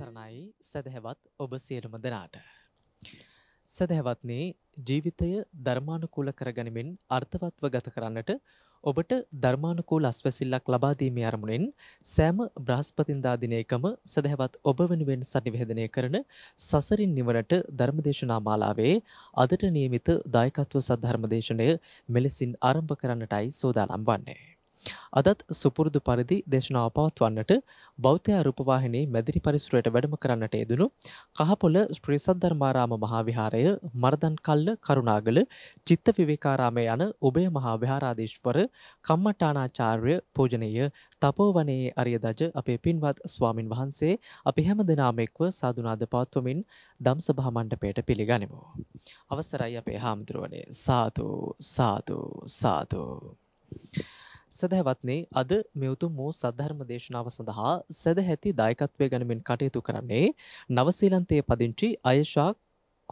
තෙරුවන්සරණයි සැදැහැවත් ඔබ සියලුම දෙනාට. සැදැහැවත්නේ ජීවිතය ධර්මානුකූල කරගනිමින් අර්ථවත්ව ගත කරන්නට ඔබට ධර්මානුකූල අස්වැසිල්ලක් ලබාදීමේ අරමුණෙන් සෑම බ්‍රහස්පතින්දා දිනයකම සැදැහැවත් ඔබ වෙනුවෙන් සනිවේදනය කරන සසරින් නිවනට ධර්මදේශනා මාලාවේ අදට නියමිත දායකත්ව සද්ධර්මදේශනය මෙලෙසින් ආරම්භ කරන්නටයි සෝදානම් වන්නේ. අදත් සුපුරුදු පරිදි දේශනා පවත්වන්නට බෞද්ධ රූපවාහිනී මැදිරි පරිසරයට වැඩම කරන්නට යෙදුණු කහපොළ ශ්‍රී සද්ධර්මාරාම මහා විහාරය මර්දන්කල්ල කරුණාගල චිත්ත විවේකාරාමය යන උභය මහා විහාරාධීශවර කම්මඨානාචාර්ය පූජනීය තපෝවනයේ අරියදජ අපේ පින්වත් ස්වාමින් වහන්සේ අපි හැම දෙනාම එක්ව සාදුනාද පවත්වමින් දම්සභා මණ්ඩපයට පිළිගනිමු. අවසරයි අපේ හාමුදුරුවනේ සාදු සාදු සාදු. සදහවත්නේ අද මෙවුතුම් වූ සද්ධර්ම දේශනාව සඳහා සැදැහැති දායකත්වය ගැනමින් කටයුතු කරන්නේ නවසීලන්තයේ පදිංචි අයශා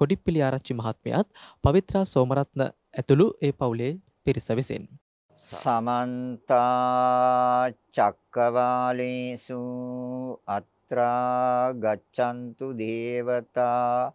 කොඩිප්පිලි ආරච්චි මහත්මයත් පවිත්‍රා සෝමරත්න ඇතුළු ඒ පවුලේ පිරිස විසින්. සමන්තා චක්කවාලේසු අත්‍රා ගච්ඡන්තු දේවතා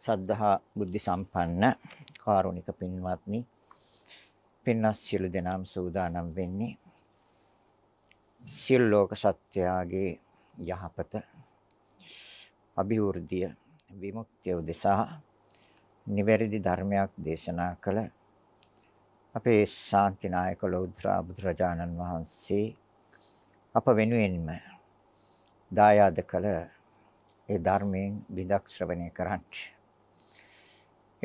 සද්ධහා බුද්ධි සම්පන්න කාරුණික පින්වත්නි පින්නස් සියලු දෙනාම සූදානම් වෙන්නේ සියලු ලෝක සත්‍යයාගේ යහපත અભිවෘද්ධිය විමුක්තිය උදෙසා නිවැරදි ධර්මයක් දේශනා කළ අපේ ශාන්තිනායක ලෞත්‍රා බුදුරජාණන් වහන්සේ අප වෙනුවෙන්ම දායාද කළ ඒ ධර්මයෙන් විදක් ශ්‍රවණය කරන්නේ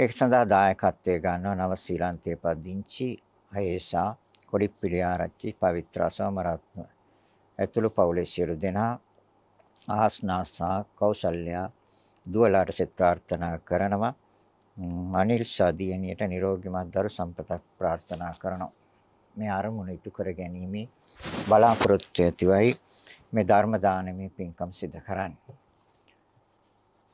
ඒක සඳහා දායකත්වය ගන්නවා නව ශ්‍රී ලංකේ පදිංචි හේසා කොඩිප්පිලි ආරච්චි පවිත්‍රා සමරත්න ඇතුළු පවුලේ සියලු දෙනා ආස්නාසා කෞසල්‍යා දුවලාට සෙත් ප්‍රාර්ථනා කරනවා අනිල් සදියණියට නිරෝගීමත් දරු සම්පතක් ප්‍රාර්ථනා කරනවා මේ අරමුණ ඉටු කර ගැනීම බලාපොරොත්තු ඇතිවයි මේ ධර්ම දානමේ පින්කම් සිදු කරන්නේ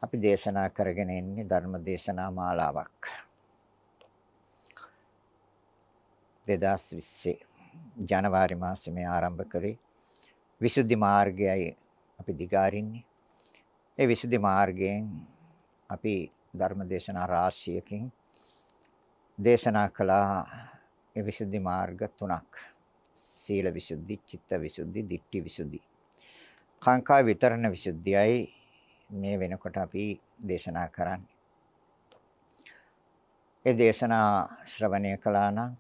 අපි දේශනා කරගෙන එන්නේ ධර්ම දේශනා මාලාවක් 2020 ජනවාරි මාසේ මේ ආරම්භ කරේ විසුද්ධි මාර්ගයයි අපි දිගාරින්නේ ඒ විසුද්ධි මාර්ගයෙන් අපි ධර්ම දේශනා රාශියකින් දේශනා කළා ඒ විසුද්ධි මාර්ග තුනක් සීල විසුද්ධි චිත්ත විසුද්ධි දිට්ඨි විසුද්ධි කාංකා විතරණ විසුද්ධියයි මේ වෙනකොට අපි දේශනා කරන්නේ. ඒ දේශනා ශ්‍රවණය කළා නම්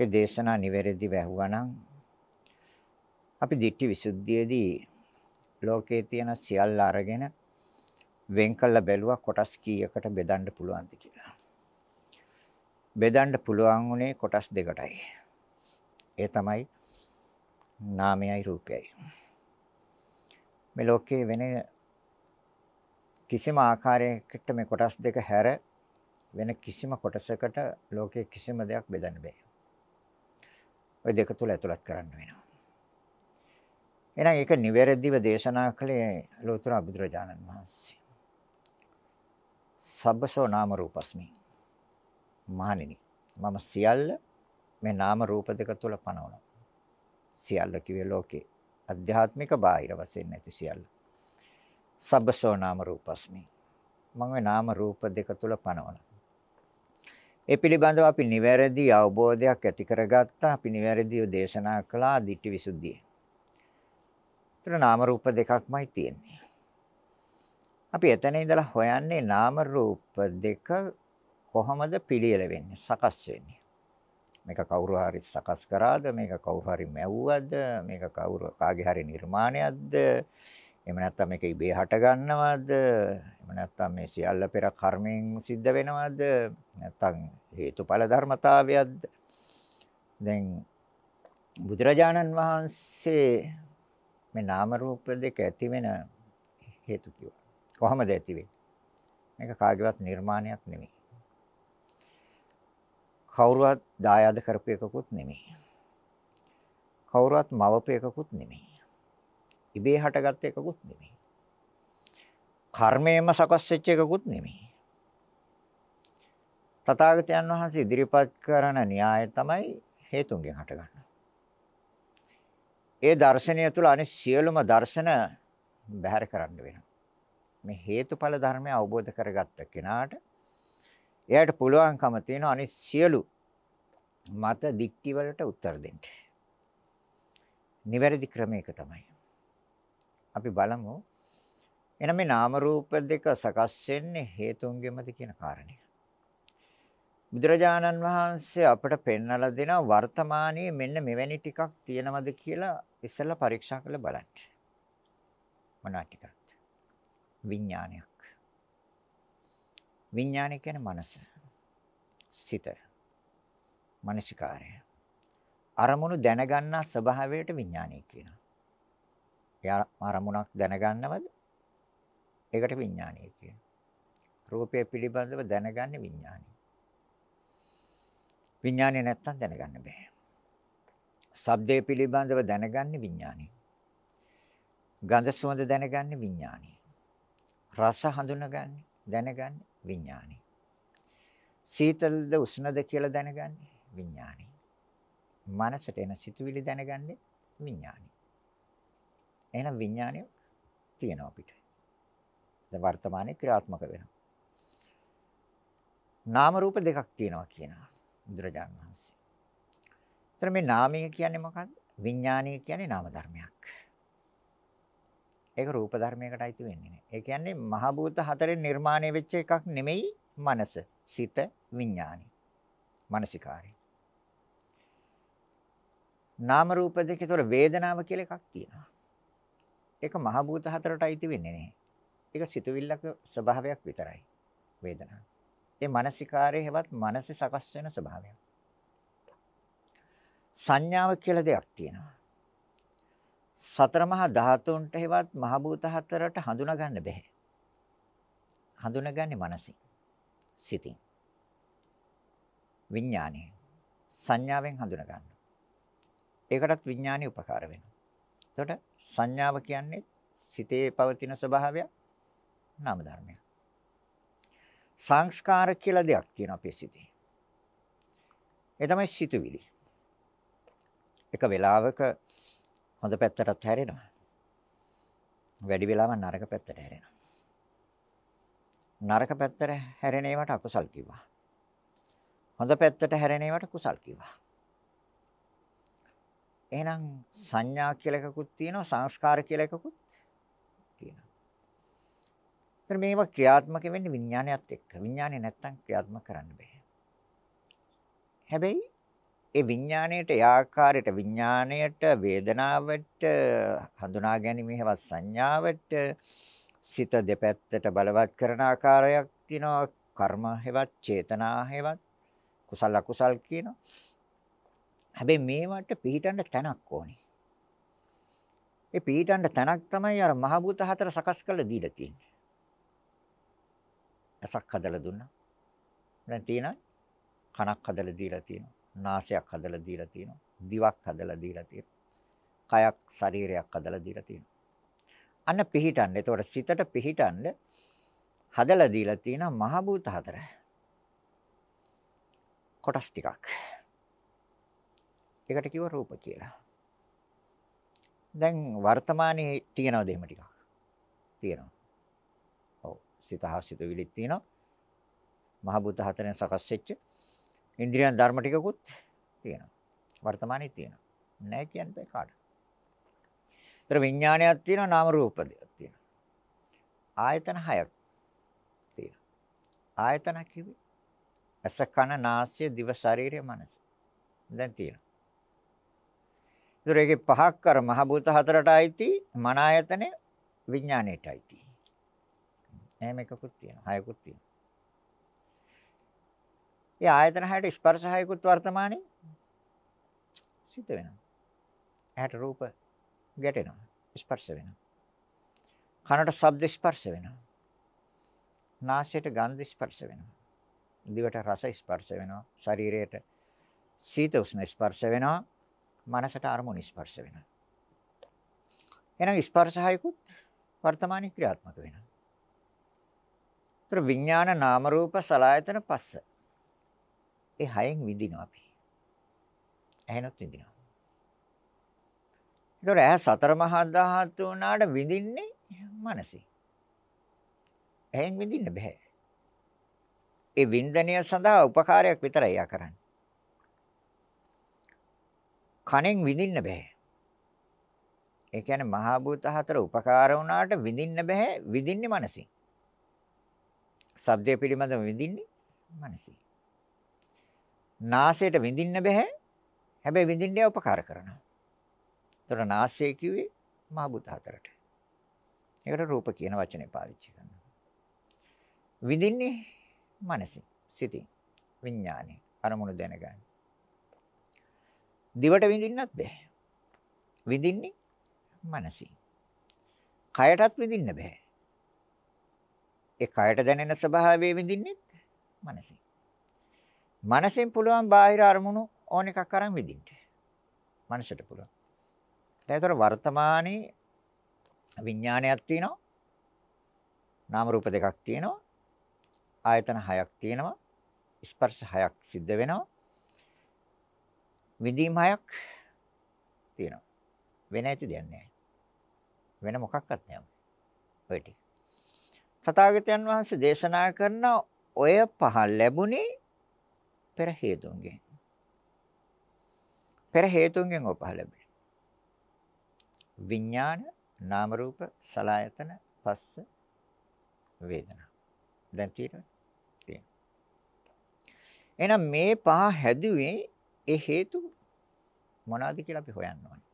ඒ දේශනා නිවැරදිව ඇහුවා නම් අපි දිට්ඨි විසුද්ධියේදී ලෝකයේ තියෙන සියල්ල අරගෙන වෙන් කළ බැලුවා කොටස් කීයකට බෙදන්න පුළුවන්ද කියලා. බෙදන්න පුළුවන් උනේ කොටස් දෙකටයි. ඒ තමයි නාමයයි රූපයයි. මේ ලෝකයේ වෙන කිසිම ආකාරයකට මේ කොටස් දෙක හැර වෙන කිසිම කොටසකට ලෝකයේ කිසිම දෙයක් බෙදන්න බෑ. ওই දෙක තුල ඇතුළත් කරන්න වෙනවා. එහෙනම් ඒක නිවැරදිව දේශනා කළේ ලෝතර බුදුරජාණන් වහන්සේ. සබ්බසෝ නාම රූපස්මි. මහණෙනි මම සියල්ල මේ නාම රූප දෙක තුල පනවනවා. සියල්ල කිව්වේ ලෝකේ අධ්‍යාත්මික බාහිර වශයෙන් නැති සියල්ල. සබ්බසෝ නාම රූපස්මි. මම ওই නාම රූප දෙක තුල පනවනවා. ඒ පිළිබඳව අපි නිවැරදි අවබෝධයක් ඇති කරගත්තා. අපි නිවැරදිව දේශනා කළා ditthi visuddhiye. ඒතර නාම රූප දෙකක්මයි තියෙන්නේ. අපි එතන ඉඳලා හොයන්නේ නාම රූප දෙක කොහොමද පිළියෙල වෙන්නේ, සකස් වෙන්නේ. මේක කවුරු හරි සකස් කරාද මේක කවුරු හරි මැව්වද මේක කවුරු කාගේ හරි නිර්මාණයක්ද එහෙම නැත්නම් මේක ඉබේ හට ගන්නවද එහෙම නැත්නම් මේ සියල්ල පෙර කර්මෙන් සිද්ධ වෙනවද නැත්නම් හේතුඵල ධර්මතාවයක්ද දැන් බුදුරජාණන් වහන්සේ මේ නාම රූප දෙක ඇති වෙන හේතු කිව්වා කොහොමද ඇති වෙන්නේ මේක කාගේවත් නිර්මාණයක් නෙමෙයි කවුරුවත් දායාද කරපු එකකුත් නෙමෙයි. කවුරුවත් මවපු එකකුත් නෙමෙයි. ඉබේ හටගත් එකකුත් නෙමෙයි. කර්මයෙන්ම සකස් වෙච්ච එකකුත් නෙමෙයි. තථාගතයන් වහන්සේ ඉදිරිපත් කරන න්‍යාය තමයි හේතුන්ගෙන් හටගන්න. ඒ දර්ශනය තුළ අනිත් සියලුම දර්ශන බැහැර කරන්න වෙනවා. මේ හේතුඵල ධර්මය අවබෝධ කරගත්ත කෙනාට එයාට පුළුවන්කම තියෙන අනිත් සියලු මත දික්ටි වලට උත්තර දෙන්න. නිවැරදි ක්‍රමයක තමයි. අපි බලමු එන මේ නාම රූප දෙක සකස් වෙන්නේ හේතුන්ගෙමද කියන කාරණය. බුදුරජාණන් වහන්සේ අපට පෙන්වලා දෙන වර්තමානයේ මෙන්න මෙවැනි ටිකක් තියෙනවද කියලා ඉස්සෙල්ලා පරීක්ෂා කරලා බලන්න. මොනවා ටිකක්ද? විඥානයක්. විඥානය කියන්නේ මනස. සිත. මනසිකාරය. අරමුණු දැනගන්නා ස්වභාවයට විඥානය කියනවා. එයා අරමුණක් දැනගන්නවද? ඒකට විඥානය කියනවා. රූපය පිළිබඳව දැනගන්නේ විඥානය. විඥානය නැත්තම් දැනගන්න බෑ. ශබ්දය පිළිබඳව දැනගන්නේ විඥානය. ගඳ සුවඳ දැනගන්නේ විඥානය. රස හඳුනගන්නේ දැනගන්නේ විඥානි. සීතලද උෂ්ණද කියලා දැනගන්නේ විඥානි. මනසට එන සිතුවිලි දැනගන්නේ විඥානි. එහෙනම් විඥානය තියෙනවා අපිට. දැන් වර්තමානයේ ක්‍රියාත්මක වෙනවා. නාම රූප දෙකක් තියෙනවා කියනවා බුදුරජාණන් වහන්සේ. එතන මේ නාමය කියන්නේ මොකක්ද? විඥානය කියන්නේ නාම ධර්මයක්. ඒක රූප ධර්මයකට අයිති වෙන්නේ නැහැ. ඒ කියන්නේ මහ භූත හතරෙන් නිර්මාණය වෙච්ච එකක් නෙමෙයි මනස, සිත, විඥානි. මානසිකාරය. නාම රූප දෙකේ තොර වේදනාව කියලා එකක් තියෙනවා. ඒක මහ භූත හතරට අයිති වෙන්නේ නැහැ. ඒක සිතුවිල්ලක ස්වභාවයක් විතරයි. වේදනාව. ඒ මානසිකාරයේ හැවත් මනසේ සකස් වෙන ස්වභාවයක්. සංඥාව කියලා දෙයක් තියෙනවා. සතර මහා ධාතුන්ට හෙවත් මහ භූත හතරට හඳුනා ගන්න බෑ. හඳුනාගන්නේ මනසින්. සිතින්. විඥානය. සංඥාවෙන් හඳුනා ගන්න. ඒකටත් විඥානය උපකාර වෙනවා. එතකොට සංඥාව කියන්නේ සිතේ පවතින ස්වභාවය නාම ධර්මයක්. සංස්කාර කියලා දෙයක් තියෙනවා අපේ සිතේ. ඒ තමයි සිතුවිලි. එක වෙලාවක හොඳ පැත්තටත් හැරෙනවා. වැඩි වෙලාවක් නරක පැත්තට හැරෙනවා. නරක පැත්තට හැරෙන ඒවට අකුසල් කිව්වා. හොඳ පැත්තට හැරෙන ඒවට කුසල් කිව්වා. එහෙනම් සංඥා කියලා එකකුත් තියෙනවා සංස්කාර කියලා එකකුත් තියෙනවා. ඒතර මේවා ක්‍රියාත්මක වෙන්නේ විඥානයත් එක්ක. විඥානය නැත්තම් ක්‍රියාත්මක කරන්න බෑ. හැබැයි ඒ විඥාණයට ඒ ආකාරයට විඥාණයට වේදනාවට හඳුනා ගැනීමේවත් සංඥාවට සිත දෙපැත්තට බලවත් කරන ආකාරයක් තියෙනවා කර්ම හේවත් චේතනා හේවත් කුසල අකුසල් කියනවා හැබැයි මේවට පිළිටන්න තැනක් ඕනේ ඒ පිළිටන්න තැනක් තමයි අර මහ භූත හතර සකස් කරලා දීලා තියෙන්නේ ඇසක් හදලා දුන්නා දැන් තියෙනවා කනක් හදලා දීලා තියෙනවා නාසයක් හදලා දීලා තියෙනවා. දිවක් හදලා දීලා තියෙනවා. කයක් ශරීරයක් හදලා දීලා තියෙනවා. අන්න පිහිටන්න. ඒතකොට සිතට පිහිටන්න හදලා දීලා තියෙන මහ භූත හතර. කොටස් ටිකක්. ඒකට කිව්ව රූප කියලා. දැන් වර්තමානයේ තියෙනවද එහෙම ටිකක්? තියෙනවා. ඔව්. සිතහ සිතුවිලිත් තියෙනවා. මහ භූත හතරෙන් සකස් වෙච්ච ඉන්ද්‍රියන් ධර්ම ටිකකුත් තියෙනවා. වර්තමානයේ තියෙනවා. නැහැ කියන්න බෑ කාට. ඒතර විඥානයක් තියෙනවා නාම රූප දෙකක් තියෙනවා. ආයතන හයක් තියෙනවා. ආයතන කිව්වේ ඇස කන නාසය දිව ශරීරය මනස. දැන් තියෙනවා. ඒතර ඒකේ පහක් කර මහ භූත හතරට අයිති මන ආයතනේ විඥාණයට අයිති. එහෙම එකකුත් තියෙනවා. හයකුත් තියෙනවා. ඒ ආයතන හයට ස්පර්ශහයකුත් වර්තමානයේ සිත වෙනවා. ඇහැට රූප ගැටෙනවා. ස්පර්ශ වෙනවා. කනට ශබ්ද ස්පර්ශ වෙනවා. නාසයට ගන්ධ ස්පර්ශ වෙනවා. දිවට රස ස්පර්ශ වෙනවා. ශරීරයට සීත උෂ්ණ ස්පර්ශ වෙනවා. මනසට අරමුණ ස්පර්ශ වෙනවා. එහෙනම් ස්පර්ශහයකුත් වර්තමානයේ ක්‍රියාත්මක වෙනවා. ඒතර විඥාන නාම රූප සලආයතන පස්ස ඒ හයෙන් විඳිනවා අපි. ඇහෙනොත් විඳිනවා. ඒතොර ඇහ සතර මහා ධාතු වුණාට විඳින්නේ මනසෙන්. ඇහෙන් විඳින්න බෑ. ඒ වින්දනය සඳහා උපකාරයක් විතරයි යා කරන්නේ. කනෙන් විඳින්න බෑ. ඒ කියන්නේ මහා භූත හතර උපකාර වුණාට විඳින්න බෑ විඳින්නේ මනසින්. ශබ්දය පිළිබඳව විඳින්නේ මනසින්. නාසයට විඳින්න බෑ. හැබැයි විඳින්න උපකාර කරනවා. ඒතර නාසය කිව්වේ මහ බුත හතරට. ඒකට රූප කියන වචනේ පාවිච්චි කරනවා. විඳින්නේ මනසින්, සිතින්, විඥානේ අරමුණු දැනගන්න. දිවට විඳින්නත් බෑ. විඳින්නේ මනසින්. කයටත් විඳින්න බෑ. ඒ කයට දැනෙන ස්වභාවය විඳින්නෙත් මනසින්. මනසෙන් පුළුවන් බාහිර අරමුණු ඕන එකක් අරන් විඳින්න. මනසට පුළුවන්. ඒතර වර්තමානයේ විඥානයක් තියෙනවා. නාම රූප දෙකක් තියෙනවා. ආයතන හයක් තියෙනවා. ස්පර්ශ හයක් සිද්ධ වෙනවා. විඳීම් හයක් තියෙනවා. වෙන ඇති දෙයක් නැහැ. වෙන මොකක්වත් නැහැ. ඔය ටික. සතාගතයන් වහන්සේ දේශනා කරන ඔය පහ ලැබුණේ පෙර හේතුන්ගෙන්. පෙර හේතුන්ගෙන් උපහළ ලැබෙන. විඥාන, නාම රූප, සලආයතන, පස්ස, වේදනා. දැන් තේරෙනවද? එහෙනම් මේ පහ හැදුවේ ඒ හේතු මොනවාද කියලා අපි හොයන්න ඕනේ.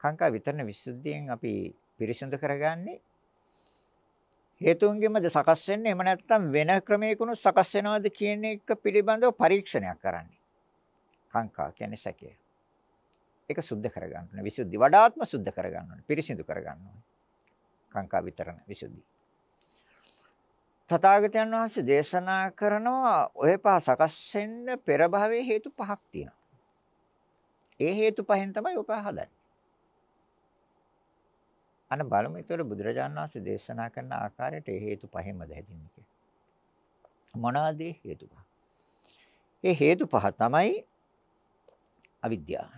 කාංකා විතරන විසුද්ධියෙන් අපි පිරිසිදු කරගන්නේ හේතුන්ගෙන්මද සකස් වෙන්නේ එහෙම නැත්නම් වෙන ක්‍රමයකිනුත් සකස් වෙනවද කියන එක පිළිබඳව පරීක්ෂණයක් කරන්නේ. කාංකා කියන්නේ සැකය. ඒක සුද්ධ කරගන්න ඕනේ. විසුද්ධි වඩාත්ම සුද්ධ කරගන්න ඕනේ. පිරිසිදු කරගන්න ඕනේ. කාංකා විතරණ විසුද්ධි. තථාගතයන් වහන්සේ දේශනා කරනවා ඔය පහ සකස් වෙන්න පෙර භවයේ හේතු පහක් තියෙනවා. ඒ හේතු පහෙන් තමයි ඔය පහ හදන්නේ. අන බලමු ඒතර බුදුරජාණන් වහන්සේ දේශනා කරන ආකාරයට හේතු පහෙමද හැදින්නේ කියලා. මොනවාද හේතු පහ? ඒ හේතු පහ තමයි අවිද්‍යාව.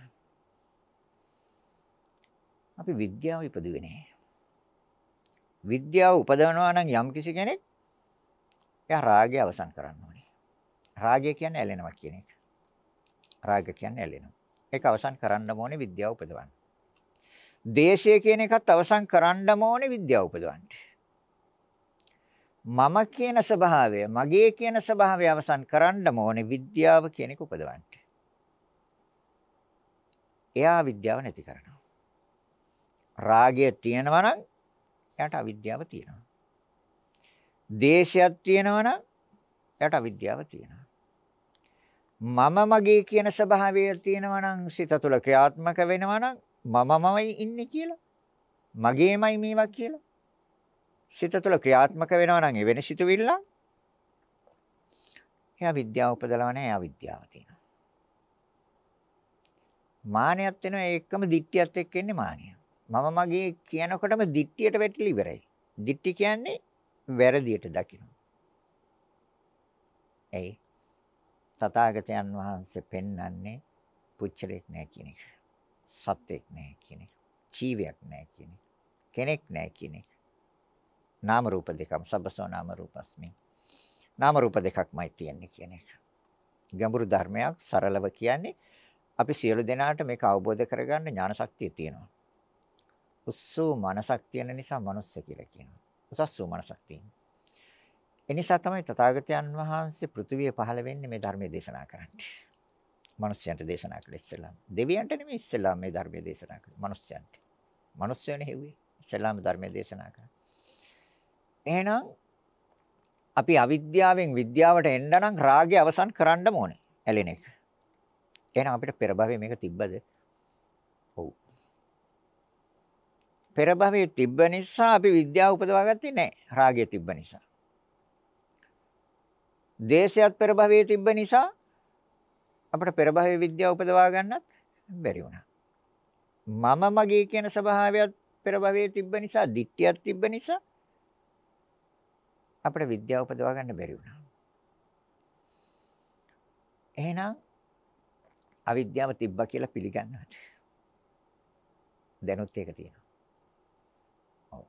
අපි විද්‍යාව ඉපදුවේ නැහැ. විද්‍යාව උපදවනවා නම් යම් කිසි කෙනෙක් එයා රාගය අවසන් කරන්න ඕනේ. රාගය කියන්නේ ඇලෙනවා කියන එක. රාග කියන්නේ ඇලෙනවා. ඒක අවසන් කරන්න ඕනේ විද්‍යාව උපදවන්න. දේශය කියන එකත් අවසන් කරන්නම ඕනේ විද්‍යාව උපදවන්න. මම කියන ස්වභාවය, මගේ කියන ස්වභාවය අවසන් කරන්නම ඕනේ විද්‍යාව කියන එක උපදවන්න. එයා විද්‍යාව නැති කරනවා. රාගය තියෙනවා නම් එයාට අවිද්‍යාව තියෙනවා. දේශයක් තියෙනවා නම් එයාට අවිද්‍යාව තියෙනවා. මම මගේ කියන ස්වභාවය තියෙනවා නම් සිත තුළ ක්‍රියාත්මක වෙනවා නම් මමමයි ඉන්නේ කියලා මගේමයි මේවා කියලා සිත තුළ ක්‍රියාත්මක වෙනවා නම් එවැනි සිතුවිල්ල එයා විද්‍යාව උපදලා නැහැ එයා විද්‍යාව තියෙනවා මානයත් වෙනවා ඒ එක්කම දිට්ඨියත් එක්ක එන්නේ මානය මම මගේ කියනකොටම දිට්ඨියට වැටිලා ඉවරයි දිට්ඨි කියන්නේ වැරදියට දකින්න ඇයි තථාගතයන් වහන්සේ පෙන්වන්නේ පුච්චලෙක් නැහැ කියන එක සත්වෙක් නැහැ කියන එක. ජීවයක් නැහැ කියන එක. කෙනෙක් නැහැ කියන එක. නාම රූප දෙකම සබ්බසෝ නාම රූපස්මි. නාම රූප දෙකක්මයි තියෙන්නේ කියන එක. ගැඹුරු ධර්මයක් සරලව කියන්නේ අපි සියලු දෙනාට මේක අවබෝධ කරගන්න ඥාන ශක්තිය තියෙනවා. උස්සෝ මනසක් තියෙන නිසා මනුස්ස කියලා කියනවා. උසස්සෝ මනසක් තියෙනවා. එනිසා තමයි තථාගතයන් වහන්සේ පෘථිවිය පහළ වෙන්නේ මේ ධර්මයේ දේශනා කරන්නේ. මිනිස්යන්ට දේශනා කළේ ඉස්සෙල්ලාම. දෙවියන්ට නෙමෙයි ඉස්සෙල්ලාම මේ ධර්මයේ දේශනා කළේ මිනිස්යන්ට. මිනිස්යෝනේ හෙව්වේ. ඉස්සෙල්ලාම ධර්මයේ දේශනා කළා. එහෙනම් අපි අවිද්‍යාවෙන් විද්‍යාවට එන්න නම් රාගය අවසන් කරන්න ඕනේ. ඇලෙන එක. එහෙනම් අපිට පෙර භවයේ මේක තිබ්බද? ඔව්. පෙර භවයේ තිබ්බ නිසා අපි විද්‍යාව උපදවාගත්තේ නැහැ. රාගය තිබ්බ නිසා. දේශයත් පෙර භවයේ තිබ්බ නිසා අපිට පෙරභවයේ විද්‍යාව උපදවා ගන්නත් බැරි වුණා. මම මගේ කියන ස්වභාවයත් පෙරභවයේ තිබ්බ නිසා, ditthියක් තිබ්බ නිසා අපිට විද්‍යාව උපදවා ගන්න බැරි වුණා. එහෙනම් අවිද්‍යාව තිබ්බා කියලා පිළිගන්නවද? දැනුත් ඒක තියෙනවා. ඔව්.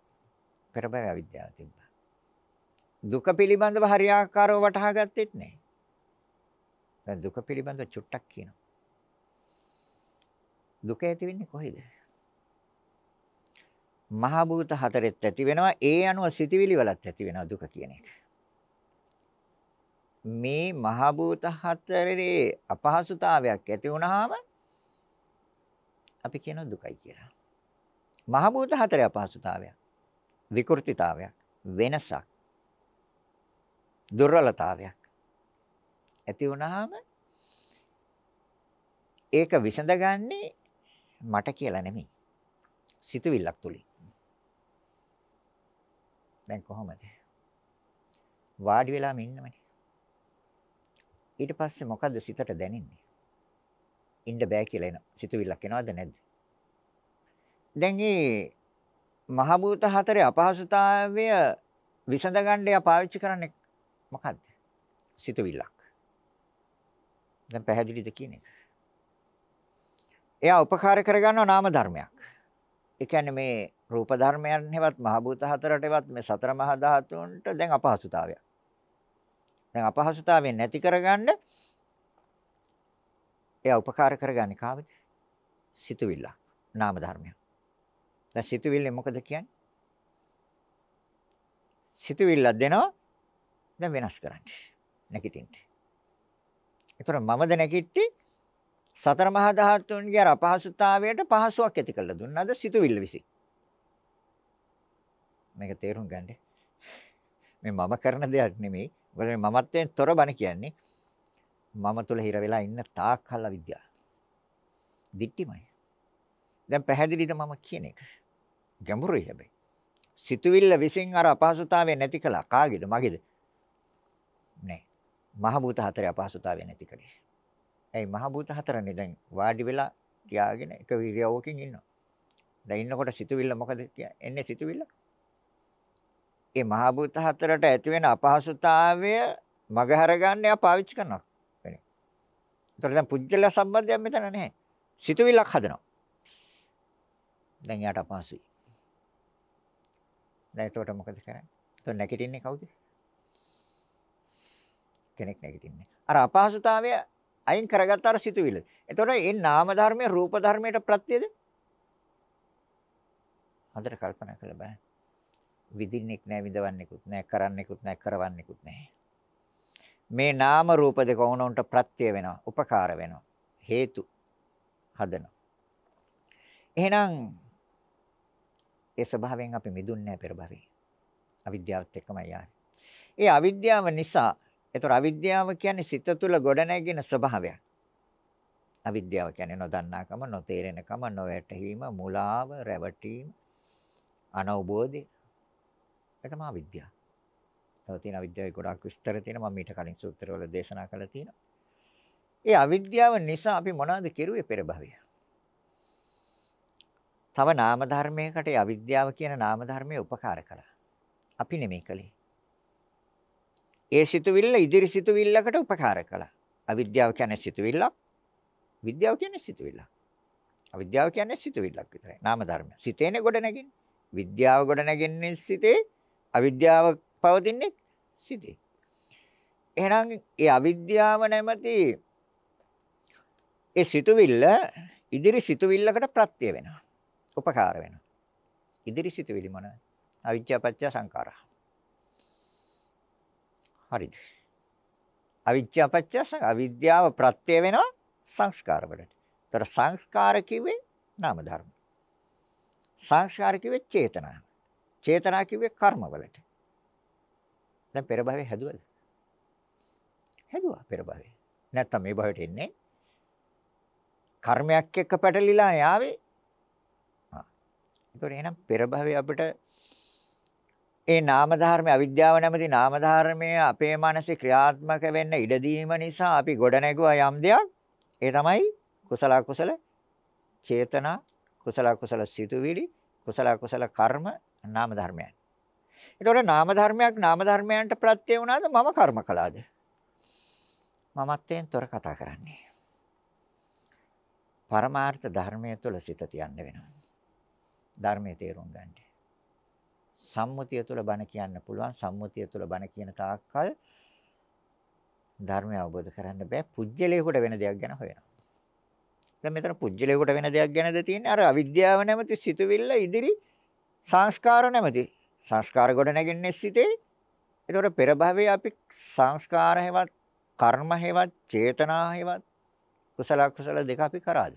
පෙරභවයේ අවිද්‍යාව තිබ්බා. දුක පිළිබඳව හරියාකාරව වටහා ගත්තෙත් නැහැ. දැන් දුක පිළිබඳව චුට්ටක් කියනවා. දුක ඇති වෙන්නේ කොහේද? මහා භූත හතරෙත් ඇති වෙනවා. ඒ අනුව සිතිවිලි වලත් ඇති වෙනවා දුක කියන එක. මේ මහා භූත හතරේ අපහසුතාවයක් ඇති වුනහම අපි කියනවා දුකයි කියලා. මහා භූත හතරේ අපහසුතාවයක්, විකෘතිතාවයක්, වෙනසක්, දුර්වලතාවයක්. ඇති වුනහම ඒක විසඳගන්නේ මට කියලා නෙමෙයි. සිතවිල්ලක් තුලින්. දැන් කොහොමද? වාඩි වෙලාම ඉන්නමනේ. ඊට පස්සේ මොකද්ද සිතට දැනෙන්නේ? ඉන්න බෑ කියලා එන සිතවිල්ලක් එනවද නැද්ද? දැන් මේ මහ භූත හතරේ අපහසුතාවය විසඳගන්න යා පාවිච්චි කරන්නේ මොකද්ද? සිතවිල්ලක්. දැන් පැහැදිලිද කියන එක. එයා උපකාර කරගන්නා නාම ධර්මයක්. ඒ කියන්නේ මේ රූප ධර්මයන්හෙවත් මහ භූත හතරටවත් මේ සතර මහා ධාතුන්ට දැන් අපහසුතාවයක්. දැන් අපහසුතාවයෙන් නැති කරගන්න එයා උපකාර කරගන්නේ කාවද? සිතුවිල්ලක්. නාම ධර්මයක්. දැන් සිතුවිල්ලේ මොකද කියන්නේ? සිතුවිල්ල දෙනවා දැන් වෙනස් කරන්න. නැගිටින්න. ඒතර මමද නැගිට්ටි සතර මහා ධාතුන්ගේ අර අපහසුතාවයට පහසුවක් ඇති කළ දුන්නාද සිතුවිල්ල විසින්. මේක තේරුම් ගන්න. මේ මම කරන දෙයක් නෙමෙයි. මොකද මේ මමත්වයෙන් තොර බණ කියන්නේ. මම තුල හිර වෙලා ඉන්න තාක්කල් අවිද්‍යාව. දික්ටිමයි. දැන් පැහැදිලිද මම කියන එක? ගැඹුරුයි හැබැයි. සිතුවිල්ල විසින් අර අපහසුතාවය නැති කළා. කාගේද? මගේද? මහ භූත හතරේ අපහසුතාවය නැති කලේ. ඇයි මහ භූත හතරනේ දැන් වාඩි වෙලා තියාගෙන එක විරියවකින් ඉන්නවා. දැන් ඉන්නකොට සිතුවිල්ල මොකද එන්නේ සිතුවිල්ල? ඒ මහ භූත හතරට ඇති වෙන අපහසුතාවය මගහර ගන්න යා පාවිච්චි කරනවා. වෙන්නේ. ඒතර දැන් පුජ්‍යල සම්බන්ධයක් මෙතන නැහැ. සිතුවිල්ලක් හදනවා. දැන් යාට අපහසුයි. දැන් එතකොට මොකද කරන්නේ? එතකොට නැගිටින්නේ කවුද? කෙනෙක් නැගිටින්නේ. අර අපහසුතාවය අයින් කරගත්ත අර සිතුවිල්ල. එතකොට මේ නාම ධර්මයේ රූප ධර්මයට ප්‍රත්‍යද? හොඳට කල්පනා කරලා බලන්න. විඳින්නෙක් නැහැ, විඳවන්නෙකුත් නැහැ, කරන්නෙකුත් නැහැ, කරවන්නෙකුත් නැහැ. මේ නාම රූප දෙක ඕනොන්ට ප්‍රත්‍ය වෙනවා, උපකාර වෙනවා, හේතු හදනවා. එහෙනම් ඒ ස්වභාවයෙන් අපි මිදුන්නේ නැහැ පෙර භවයේ. අවිද්‍යාවත් එක්කමයි ආවේ. ඒ අවිද්‍යාව නිසා ඒතර අවිද්‍යාව කියන්නේ සිත තුළ ගොඩනැගෙන ස්වභාවයක්. අවිද්‍යාව කියන්නේ නොදන්නාකම, නොතේරෙනකම, නොවැටහීම, මුලාව, රැවටීම, අනවබෝධය. ඒ තමයි අවිද්‍යාව. තව තියෙන අවිද්‍යාවේ ගොඩාක් විස්තර තියෙනවා මම ඊට කලින් සූත්‍රවල දේශනා කළා තියෙනවා. ඒ අවිද්‍යාව නිසා අපි මොනවද කෙරුවේ පෙර භවයේ? තව නාම ධර්මයකට අවිද්‍යාව කියන නාම ධර්මයේ උපකාර කළා. අපි නෙමෙයි කළේ. ඒ සිතුවිල්ල ඉදිරි සිතුවිල්ලකට උපකාර කළා. අවිද්‍යාව කියන්නේ සිතුවිල්ලක්. විද්‍යාව කියන්නේ සිතුවිල්ලක්. අවිද්‍යාව කියන්නේ සිතුවිල්ලක් විතරයි. නාම ධර්ම. සිතේනේ ගොඩ නැගින්නේ. විද්‍යාව ගොඩ නැගෙන්නේ සිතේ. අවිද්‍යාව පවතින්නේ සිතේ. එහෙනම් ඒ අවිද්‍යාව නැමැති ඒ සිතුවිල්ල ඉදිරි සිතුවිල්ලකට ප්‍රත්‍ය වෙනවා. උපකාර වෙනවා. ඉදිරි සිතුවිලි මොනවාද? අවිජ්ජාපච්ච සංඛාරා. හරිද? අවිච්ඡා පත්‍ය අවිද්‍යාව ප්‍රත්‍ය වෙනවා සංස්කාර වලට. ඒතර සංස්කාර කිව්වේ නාම ධර්ම. සංස්කාර කිව්වේ චේතනා. චේතනා කිව්වේ කර්ම වලට. දැන් පෙර භවයේ හැදුවද? හැදුවා පෙර භවයේ. නැත්තම් මේ භවයට එන්නේ කර්මයක් එක්ක පැටලිලානේ ආවේ. ආ. ඒතකොට එහෙනම් පෙර භවයේ අපිට ඒ නාම ධර්ම අවිද්‍යාව නැමැති නාම ධර්මයේ අපේ මනසේ ක්‍රියාත්මක වෙන්න ඉඩ දීම නිසා අපි ගොඩනැගුවා යම් දෙයක් ඒ තමයි කුසල කුසල චේතනා කුසල කුසල සිතුවිලි කුසල කුසල කර්ම නාම ධර්මයන්. ඒතකොට නාම ධර්මයක් නාම ධර්මයන්ට ප්‍රත්‍ය වුණාද මම කර්ම කළාද? මමත්වයෙන් තොර කතා කරන්නේ. පරමාර්ථ ධර්මයේ තුල සිත තියන්න වෙනවා. ධර්මයේ තේරුම් ගන්නේ. සම්මුතිය තුළ බණ කියන්න පුළුවන් සම්මුතිය තුළ බණ කියන තාක්කල් ධර්මය අවබෝධ කරන්න බෑ පුජ්‍යලයකට වෙන දෙයක් ගැන හොයනවා දැන් මෙතන පුජ්‍යලයකට වෙන දෙයක් ගැනද තියෙන්නේ අර අවිද්‍යාව නැමැති සිතුවිල්ල ඉදිරි සංස්කාර නැමැති සංස්කාර ගොඩ නැගෙන්නේ සිතේ ඒතකොට පෙර භවයේ අපි සංස්කාර හේවත් කර්ම හේවත් චේතනා හේවත් කුසල කුසල දෙක අපි කරාද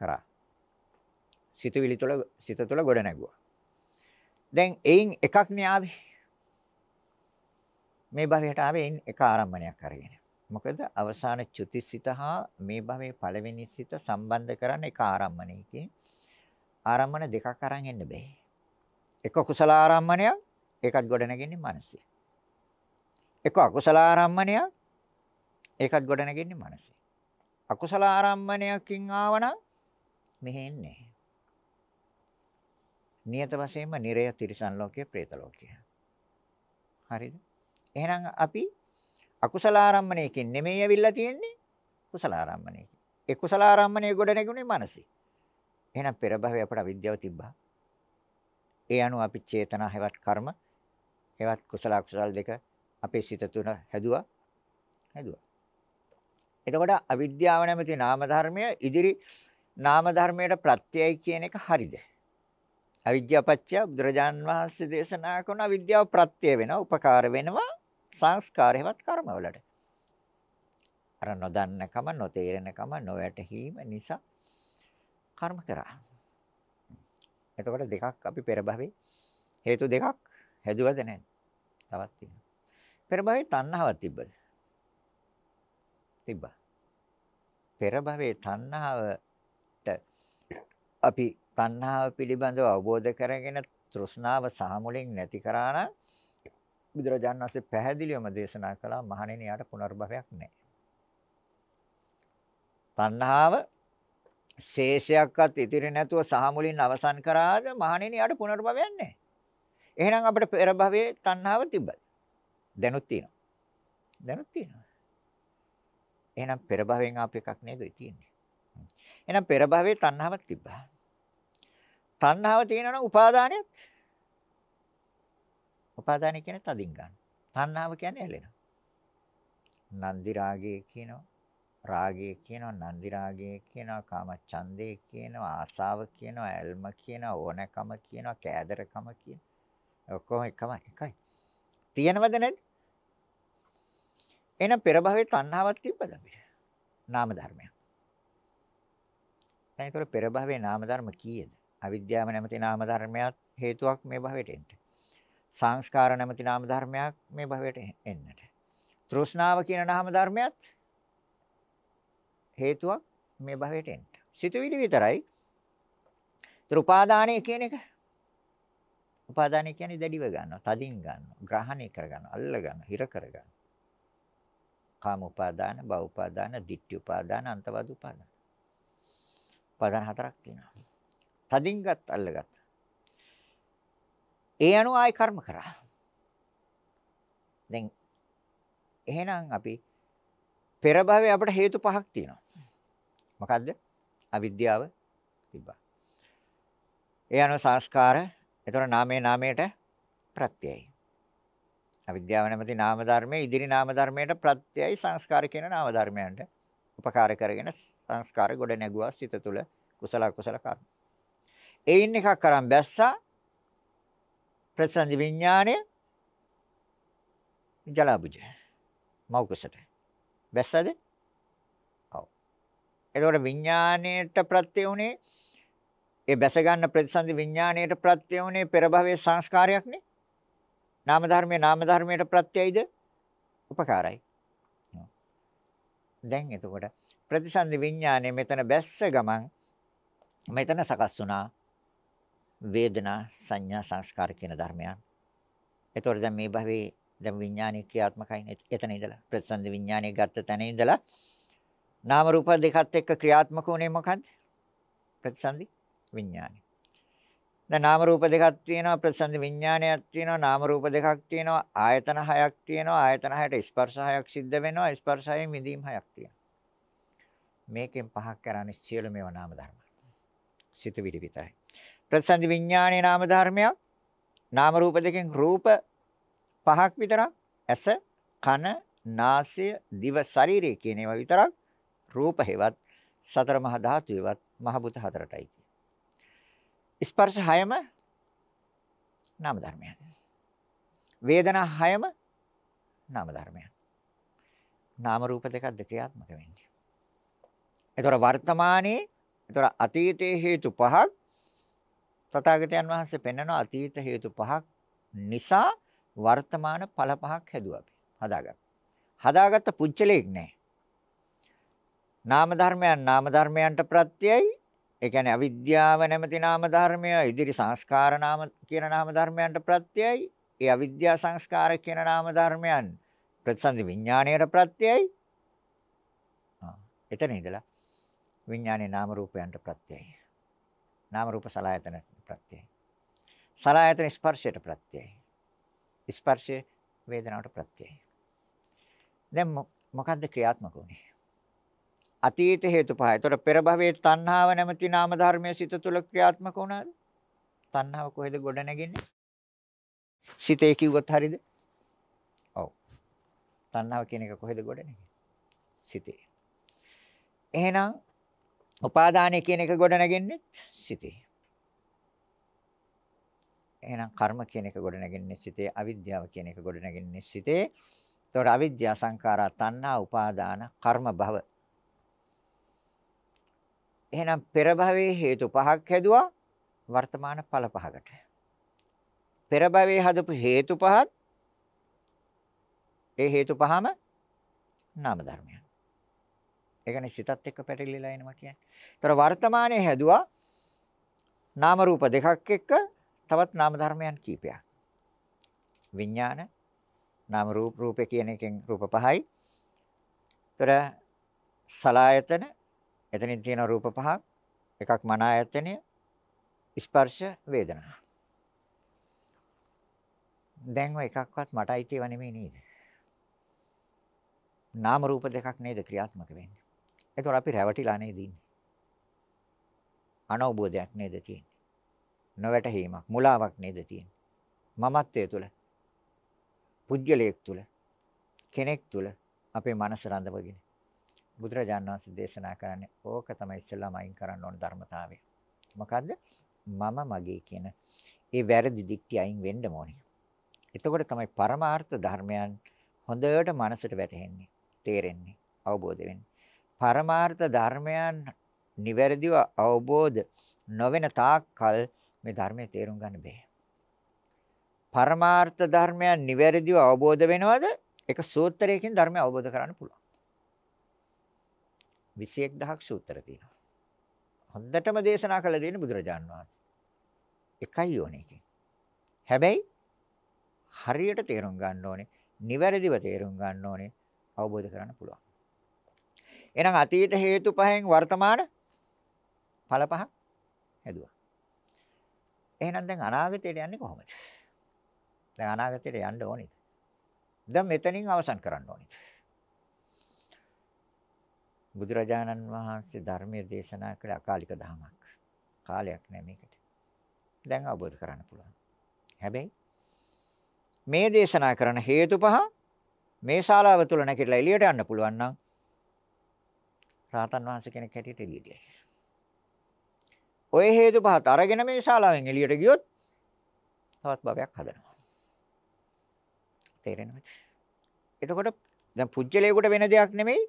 කරා සිතුවිලි තුළ සිත තුළ ගොඩ නැගුවා දැන් එයින් එකක් න්යාවේ. මේ භවයට ආවේ එයින් එක ආරම්භණයක් අරගෙන. මොකද අවසාන චුතිසිත හා මේ භවයේ පළවෙනි සිත සම්බන්ධ කරන්න එක ආරම්භණයකින් ආරම්භන දෙකක් අරන් එන්න බෑ. එක කුසල ආරම්භණයක් ඒකත් ගොඩනගන්නේ මනසේ. එක අකුසල ආරම්භණයක් ඒකත් ගොඩනගන්නේ මනසේ. අකුසල ආරම්භණයකින් ආවනම් මෙහෙ එන්නේ. නියත වශයෙන්ම නිරය තිරිසන් ලෝකය പ്രേත ලෝකය. හරිද? එහෙනම් අපි අකුසල ආරම්මණයකින් නෙමෙයි ඇවිල්ලා තියෙන්නේ කුසල ආරම්මණයකින්. ඒ කුසල ආරම්මණය ගොඩ නැගුණේ මනසෙ. එහෙනම් පෙර භවයේ අපට අවිද්‍යාව තිබ්බා. ඒ අනුව අපි චේතනා හැවත් කර්ම හැවත් කුසල අකුසල දෙක අපේ සිත තුන හැදුවා. හැදුවා. එතකොට අවිද්‍යාව නැමැති නාම ධර්මය ඉදිරි නාම ධර්මයට ප්‍රත්‍යයයි කියන එක හරිද? අවිද්‍යාපච්චය බුදුරජාන් වහන්සේ දේශනා කරන අවිද්‍යාව ප්‍රත්‍ය වෙනවා උපකාර වෙනවා සංස්කාර හේවත් කර්මවලට අර නොදන්නකම නොතේරෙනකම නොවැටහීම නිසා කර්ම කරා එතකොට දෙකක් අපි පෙර භවයේ හේතු දෙකක් හැදුවද නැද්ද? තවත් තියෙනවා. පෙර භවයේ තණ්හාවක් තිබ්බද? තිබ්බා. පෙර භවයේ තණ්හාවට අපි තණ්හාව පිළිබඳව අවබෝධ කරගෙන තෘෂ්ණාව සාමුලින් නැති කරා නම් බුදුරජාණන් වහන්සේ පැහැදිලිවම දේශනා කළා මහණෙනි යාට පුනර්භවයක් නැහැ. තණ්හාව ශේෂයක්වත් ඉතිරි නැතුව සාමුලින් අවසන් කරාද මහණෙනි යාට පුනර්භවයක් නැහැ. එහෙනම් අපිට පෙර භවයේ තණ්හාව තිබ්බද? දැනුත් තියෙනවා. දැනුත් තියෙනවා. එහෙනම් පෙර භවයෙන් ආපු එකක් නේද තියෙන්නේ. එහෙනම් පෙර භවයේ තණ්හාවක් තිබ්බා. තණ්හාව තියෙනවා නම් උපාදානයත් උපාදානය කියන්නේ තදින් ගන්න. තණ්හාව කියන්නේ ඇලෙනවා. නන්දි රාගය කියනවා. රාගය කියනවා නන්දි රාගය කියනවා කාම ඡන්දේ කියනවා ආසාව කියනවා ඇල්ම කියනවා ඕනකම කියනවා කෑදරකම කියන. ඔක්කොම එකම එකයි. තියෙනවද නැද්ද? එහෙනම් පෙර භවයේ තණ්හාවක් තිබ්බද අපිට? නාම ධර්මයක්. දැන් ඒතර පෙර භවයේ නාම ධර්ම කීයද? අවිද්‍යාව නැමැති නාම ධර්මයක් හේතුවක් මේ භවයට එන්න. සංස්කාර නැමැති නාම ධර්මයක් මේ භවයට එන්නට. තෘෂ්ණාව කියන නාම ධර්මයක් හේතුවක් මේ භවයට එන්න. සිතුවිලි විතරයි. ත්‍රුපාදානය කියන එක. උපාදානය කියන්නේ දැඩිව ගන්නවා, තදින් ගන්නවා, ග්‍රහණය කර ගන්නවා, අල්ල ගන්නවා, හිර කර ගන්නවා. කාම උපාදාන, භව උපාදාන, ditthි උපාදාන, අන්තවාද උපාදාන. උපාදාන හතරක් තියෙනවා. තදින්ගත් අල්ලගත්. ඒ අනුව ආයි කර්ම කරා. දැන් එහෙනම් අපි පෙර භවයේ අපට හේතු පහක් තියෙනවා. මොකද්ද? අවිද්‍යාව තිබ්බා. ඒ අනුව සංස්කාර, ඒතර නාමයේ නාමයට ප්‍රත්‍යයයි. අවිද්‍යාව නැමැති නාම ධර්මයේ ඉදිරි නාම ධර්මයට ප්‍රත්‍යයයි සංස්කාර කියන නාම ධර්මයන්ට උපකාර කරගෙන සංස්කාර ගොඩ නැගුවා සිත තුළ කුසල කුසල කර්ම. එයින් එකක් අරන් බැස්සා ප්‍රසංජ විඥාණය ජලාබුජ මෞකසට බැස්සද ඔව් එතකොට විඥාණයට ප්‍රත්‍ය උනේ ඒ බැස ගන්න ප්‍රතිසන්දි විඥාණයට ප්‍රත්‍ය උනේ පෙර භවයේ සංස්කාරයක්නේ නාම ධර්මයේ නාම ධර්මයට ප්‍රත්‍යයිද උපකාරයි දැන් එතකොට ප්‍රතිසන්දි විඥාණය මෙතන බැස්ස ගමන් මෙතන සකස් වුණා වේදනා සංඥා සංස්කාර කියන ධර්මයන්. ඒතකොට දැන් මේ භවයේ දැන් විඥානයේ ක්‍රියාත්මකයි එතන ඉඳලා ප්‍රතිසන්ද විඥානයේ ගත්ත තැන ඉඳලා නාම රූප දෙකත් එක්ක ක්‍රියාත්මක වුනේ මොකද්ද? ප්‍රතිසන්දි විඥානය. දැන් නාම රූප දෙකක් තියෙනවා ප්‍රසන්න විඥානයක් තියෙනවා නාම රූප දෙකක් තියෙනවා ආයතන හයක් තියෙනවා ආයතන හයට ස්පර්ශ හයක් සිද්ධ වෙනවා ස්පර්ශයෙන් විඳීම් හයක් තියෙනවා මේකෙන් පහක් කරන්නේ සියලුම ඒවා නාම ධර්ම සිත විදි විතරයි ප්‍රතිසන්දි විඥානයේ නාම ධර්මයක්. නාම රූප දෙකෙන් රූප පහක් විතරක්. ඇස, කන, නාසය, දිව, ශරීරය කියන ඒවා විතරක් රූප හේවත් සතර මහා ධාතු හේවත් මහ බුත හතරටයි තියෙන්නේ. ස්පර්ශ හයම නාම ධර්මයන්. වේදනා හයම නාම ධර්මයන්. නාම රූප දෙකක්ද ක්‍රියාත්මක වෙන්නේ. ඒතර වර්තමානයේ ඒතර අතීතයේ හේතු පහක් තථාගතයන් වහන්සේ පෙන්වන අතීත හේතු පහක් නිසා වර්තමාන ඵල පහක් හැදුවා අපි. හදාගත්තා. හදාගත්ත පුජ්‍යලයක් නෑ. නාම ධර්මයන් නාම ධර්මයන්ට ප්‍රත්‍යයයි. ඒ කියන්නේ අවිද්‍යාව නැමැති නාම ධර්මය, ඉදිරි සංස්කාර නාම කියන නාම ධර්මයන්ට ප්‍රත්‍යයයි. ඒ අවිද්‍යා සංස්කාර කියන නාම ධර්මයන් ප්‍රතිසන්දි විඥාණයට ප්‍රත්‍යයයි. ආ එතන ඉඳලා විඥානේ නාම රූපයන්ට ප්‍රත්‍යයයි. නාම රූප සලආයතනට ප්‍රත්‍යයයි. සලආයතන ස්පර්ශයට ප්‍රත්‍යයයි. ස්පර්ශය වේදනාවට ප්‍රත්‍යයයි. දැන් මොකද්ද ක්‍රියාත්මක වුනේ? අතීත හේතු පහ. ඒතර පෙර භවයේ තණ්හාව නැමැති නාම ධර්මයේ සිත තුළ ක්‍රියාත්මක වුණාද? තණ්හාව කොහෙද ගොඩ නැගෙන්නේ? සිතේ කිව්වොත් හරියද? ඔව්. තණ්හාව කියන එක කොහෙද ගොඩ නැගෙන්නේ? සිතේ. එහෙනම් උපාදානය කියන එක ගොඩ නැගෙන්නේ සිතේ. එහෙනම් කර්ම කියන එක ගොඩනැගෙන්නේ සිතේ අවිද්‍යාව කියන එක ගොඩනැගෙන්නේ සිතේ. ඒතකොට අවිද්‍යා සංඛාරා තණ්හා උපාදාන කර්ම භව. එහෙනම් පෙර භවයේ හේතු පහක් හැදුවා වර්තමාන ඵල පහකට. පෙර භවයේ හදපු හේතු පහත් ඒ හේතු පහම නාම ධර්මයන්. ඒ කියන්නේ සිතත් එක්ක පැටලිලා එනවා කියන්නේ. ඒතර වර්තමානයේ හැදුවා නාම රූප දෙකක් එක්ක තවත් නාම ධර්මයන් කීපයක්. විඥාන නාම රූප රූපේ කියන එකෙන් රූප පහයි. ඒතර සලායතන එතනින් තියෙන රූප පහක්. එකක් මන ආයතනය ස්පර්ශ වේදනා. දැන් ඔය එකක්වත් මට අයිතිව නෙමෙයි නේද? නාම රූප දෙකක් නේද ක්‍රියාත්මක වෙන්නේ. ඒතකොට අපි රැවටිලා නේද ඉන්නේ? අනවබෝධයක් නේද තියෙන්නේ? නොවැටහීමක් මුලාවක් නේද තියෙන්නේ. මමත්වයේ තුල පුජ්‍යලයක් තුල කෙනෙක් තුල අපේ මනස රඳවගෙන බුදුරජාණන් වහන්සේ දේශනා කරන්නේ ඕක තමයි ඉස්සෙල්ලාම අයින් කරන්න ඕන ධර්මතාවය. මොකද්ද? මම මගේ කියන ඒ වැරදි දික්ටි අයින් වෙන්න ඕනේ. එතකොට තමයි පරමාර්ථ ධර්මයන් හොඳට මනසට වැටහෙන්නේ, තේරෙන්නේ, අවබෝධ වෙන්නේ. පරමාර්ථ ධර්මයන් නිවැරදිව අවබෝධ නොවන තාක්කල් මේ ධර්මයේ තේරුම් ගන්න බෑ. පරමාර්ථ ධර්මයන් නිවැරදිව අවබෝධ වෙනවද? ඒක සූත්‍රයකින් ධර්මය අවබෝධ කරගන්න පුළුවන්. 21000ක් සූත්‍ර තියෙනවා. හොඳටම දේශනා කළ දෙන්නේ බුදුරජාන් වහන්සේ. එකයි ඕනේ එකේ. හැබැයි හරියට තේරුම් ගන්න ඕනේ. නිවැරදිව තේරුම් ගන්න ඕනේ. අවබෝධ කරගන්න පුළුවන්. එහෙනම් අතීත හේතු පහෙන් වර්තමාන ඵල පහක් හැදුවා. එහෙනම් දැන් අනාගතයට යන්නේ කොහොමද? දැන් අනාගතයට යන්න ඕනේද? දැන් මෙතනින් අවසන් කරන්න ඕනේද? බුදුරජාණන් වහන්සේ ධර්මයේ දේශනා කළ අකාලික ධමයක්. කාලයක් නෑ මේකට. දැන් අවබෝධ කරගන්න පුළුවන්. හැබැයි මේ දේශනා කරන හේතු පහ මේ ශාලාව තුල නැගිටලා එළියට යන්න පුළුවන් නම් රාතන් වහන්සේ කෙනෙක් හැටියට එළියට යයි. ওය හේතු පහත් අරගෙන මේ ශාලාවෙන් එළියට ගියොත් තවත් භවයක් හදනවා. තේරෙනවද? එතකොට දැන් පුජ්‍යලේකට වෙන දෙයක් නෙමෙයි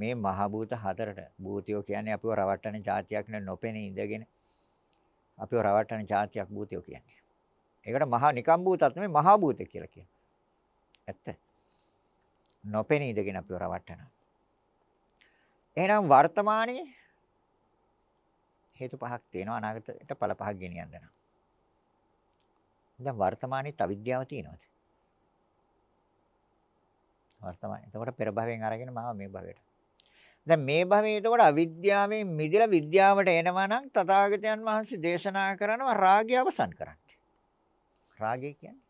මේ මහ භූත හතරට භූතියෝ කියන්නේ අපිව රවට්ටන જાතියක් නෙවෙයි නොපෙනී ඉඳගෙන අපිව රවට්ටන જાතියක් භූතියෝ කියන්නේ. ඒකට මහා නිකම් භූතත් නෙමෙයි මහා භූතය කියලා කියනවා. ඇත්ත. නොපෙනී ඉඳගෙන අපිව රවට්ටනවා. එහෙනම් වර්තමානයේ හේතු පහක් තියෙනවා අනාගතයට ඵල පහක් ගෙනියන්න නම්. දැන් වර්තමානයේත් අවිද්‍යාව තියෙනවද? වර්තමානයේ. එතකොට පෙර භවයෙන් අරගෙන මාව මේ භවයට. දැන් මේ භවයේ එතකොට අවිද්‍යාවෙන් මිදලා විද්‍යාවට එනවා නම් තථාගතයන් වහන්සේ දේශනා කරනවා රාගය අවසන් කරන්න. රාගය කියන්නේ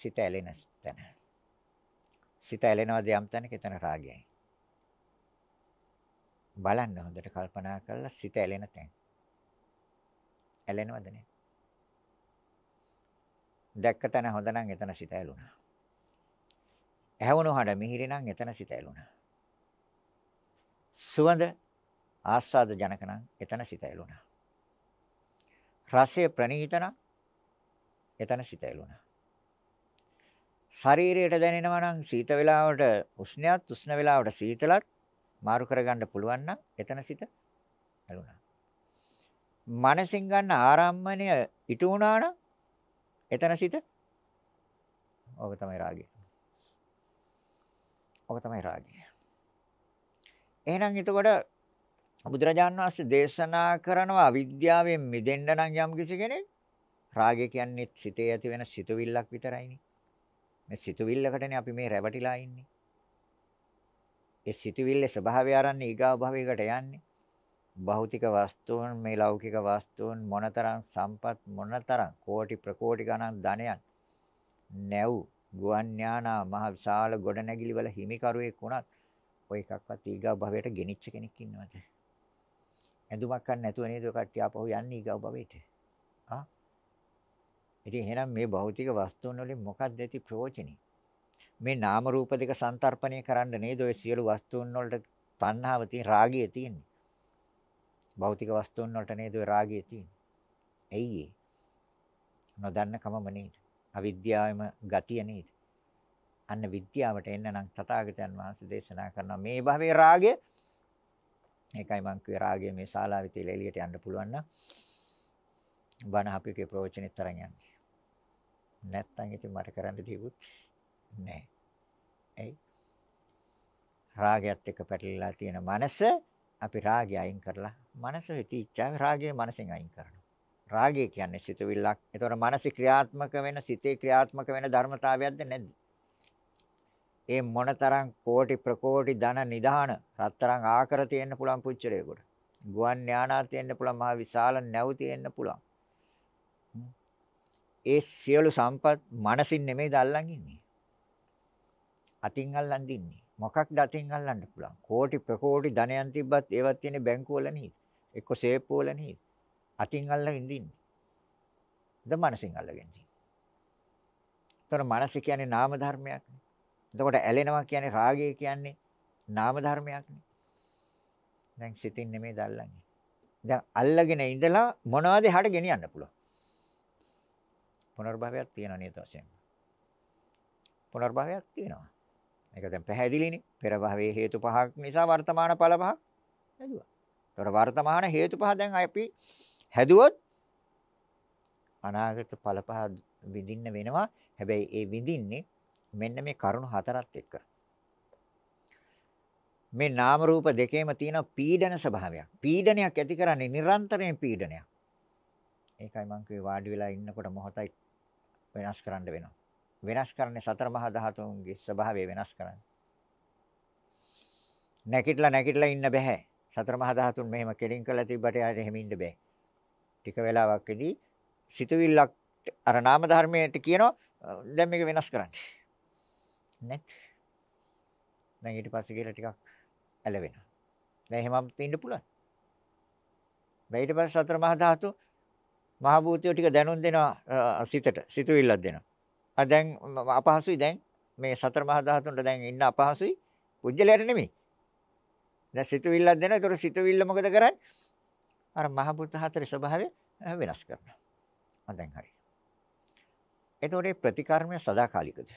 සිත ඇලෙන තැන. සිත ඇලෙනවද යම් තැනක එතන රාගයයි. බලන්න හොඳට කල්පනා කරලා සිත ඇලෙන තැන. ඇලෙනවද නැහැ? දැක්ක තැන හොඳ නම් එතන සිත ඇලුනා. ඇහුණු හඬ මිහිරි නම් එතන සිත ඇලුනා. සුවඳ ආස්වාද ජනක නම් එතන සිත ඇලුනා. රසය ප්‍රණීත නම් එතන සිත ඇලුනා. ශරීරයට දැනෙනවා නම් සීත වේලාවට උෂ්ණයත් උෂ්ණ වේලාවට සීතලත් මාරු කරගන්න පුළුවන් නම් එතන සිත ඇලුනා. මනසින් ගන්න ආරම්මණය ඉටු වුණා නම් එතන සිත ඕක තමයි රාගය. ඕක තමයි රාගය. එහෙනම් එතකොට බුදුරජාණන් වහන්සේ දේශනා කරනවා අවිද්‍යාවෙන් මිදෙන්න නම් යම් කිසි කෙනෙක් රාගය කියන්නේ සිතේ ඇති වෙන සිතුවිල්ලක් විතරයිනේ. මේ සිතුවිල්ලකටනේ අපි මේ රැවටිලා ඉන්නේ. ඒ සිතුවිල්ලේ ස්වභාවය අරන් ඊගාව භවයකට යන්නේ. භෞතික වස්තුන් මේ ලෞකික වස්තුන් මොනතරම් සම්පත් මොනතරම් කෝටි ප්‍රකෝටි ගණන් ධනයන් නැව් ගුවන් ඥානා මහ විශාල ගොඩනැගිලි වල හිමිකරුවෙක් වුණත් ඔය එකක්වත් ඊගාව භවයට ගෙනිච්ච කෙනෙක් ඉන්නවද? ඇඳුමක් ගන්න නැතුව නේද කට්ටිය ආපහු යන්නේ ඊගාව භවයට? ආ ඉතින් එහෙනම් මේ භෞතික වස්තුන් වලින් මොකක්ද ඇති ප්‍රයෝජනේ? මේ නාම රූප දෙක සංතරපණය කරන්න නේද ඔය සියලු වස්තුන් වලට තණ්හාව තියෙන රාගය තියෙන්නේ. භෞතික වස්තුන් වලට නේද ඔය රාගය තියෙන්නේ. ඇයි ඒ? නොදන්න කමම නේද? අවිද්‍යාවෙම ගතිය නේද? අන්න විද්‍යාවට එන්න නම් තථාගතයන් වහන්සේ දේශනා කරන මේ භවයේ රාගය ඒකයි මං කියේ රාගය මේ ශාලාවේ තියලා එළියට යන්න පුළුවන් නම් බණ අපිට ප්‍රයෝජනෙත් තරම් යන්නේ. නැත්තම් ඉතින් මට කරන්න දෙයක් නැහැ. ඇයි? රාගයත් එක්ක පැටලලා තියෙන මනස අපි රාගය අයින් කරලා මනස හිතී ඉච්ඡාව රාගය මනසෙන් අයින් කරනවා. රාගය කියන්නේ සිතුවිල්ලක්. ඒතකොට මනස ක්‍රියාත්මක වෙන සිතේ ක්‍රියාත්මක වෙන ධර්මතාවයක්ද නැද්ද? ඒ මොනතරම් කෝටි ප්‍රකෝටි ධන නිදාන රත්තරන් ආකර තියෙන්න පුළුවන් පුච්චරයකට. ගුවන් ඥානා තියෙන්න පුළුවන් මහ විශාල නැව් තියෙන්න පුළුවන්. ඒ සියලු සම්පත් මනසින් නෙමෙයි දල්ලන් ඉන්නේ. අතින් අල්ලන් දින්නේ. මොකක්ද අතින් අල්ලන්න පුළුවන්? කෝටි ප්‍රකෝටි ධනයන් තිබ්බත් ඒවත් තියෙන්නේ බැංකුවල නේද? එක්ක සේප්පු වල නේද? අතින් අල්ලගෙන දින්නේ. ද මනසින් අල්ලගෙන දින්නේ. එතකොට මනස කියන්නේ නාම ධර්මයක්. එතකොට ඇලෙනවා කියන්නේ රාගය කියන්නේ නාම ධර්මයක්නේ. දැන් සිතින් නෙමෙයි දල්ලන්නේ. දැන් අල්ලගෙන ඉඳලා මොනවද හට ගෙනියන්න පුළුවන්. පුනර්භවයක් තියෙනවා නේද වශයෙන්. පුනර්භවයක් තියෙනවා. මේක දැන් පැහැදිලිනේ. පෙර භවයේ හේතු පහක් නිසා වර්තමාන ඵල පහක් හැදුවා. ඒතර වර්තමාන හේතු පහ දැන් අපි හැදුවොත් අනාගත ඵල පහ විඳින්න වෙනවා. හැබැයි ඒ විඳින්නේ මෙන්න මේ කරුණු හතරත් එක්ක. මේ නාම රූප දෙකේම තියෙන පීඩන ස්වභාවයක්. පීඩනයක් ඇති කරන්නේ නිරන්තරයෙන් පීඩනයක්. ඒකයි මම කිව්වේ වාඩි වෙලා ඉන්නකොට මොහොතයි වෙනස් කරන්න වෙනවා. වෙනස් කරන්නේ සතර මහා ධාතුන්ගේ ස්වභාවය වෙනස් කරන්නේ. නැකිట్లా නැකිట్లా ඉන්න බෑ. සතර මහා ධාතුන් මෙහෙම කෙලින් කරලා තිබ්බට යාට එහෙම ඉන්න බෑ. ටික වෙලාවකදී සිතුවිල්ලක් අර නාම ධර්මයට කියනවා දැන් මේක වෙනස් කරන්න. නැත්. දැන් ඊට පස්සේ කියලා ටිකක් ඇලවෙනවා. දැන් එහෙමම තින්න පුළුවන්. ඊට පස්සේ සතර මහා ධාතු මහ භූතිය ටික දැනුම් දෙනවා සිතට. සිතුවිල්ලක් දෙනවා. දැන් අපහසුයි දැන් මේ සතර මහා ධාතුන්ට දැන් ඉන්න අපහසුයි පුජ්‍යලයට නෙමෙයි. දැන් සිතුවිල්ලක් දෙනවා. ඒතකොට සිතුවිල්ල මොකද කරන්නේ? අර මහ බුද්ධ හතරේ ස්වභාවය වෙනස් කරනවා. මම දැන් හරි. ඒතකොට මේ ප්‍රතිකර්මය සදාකාලිකද?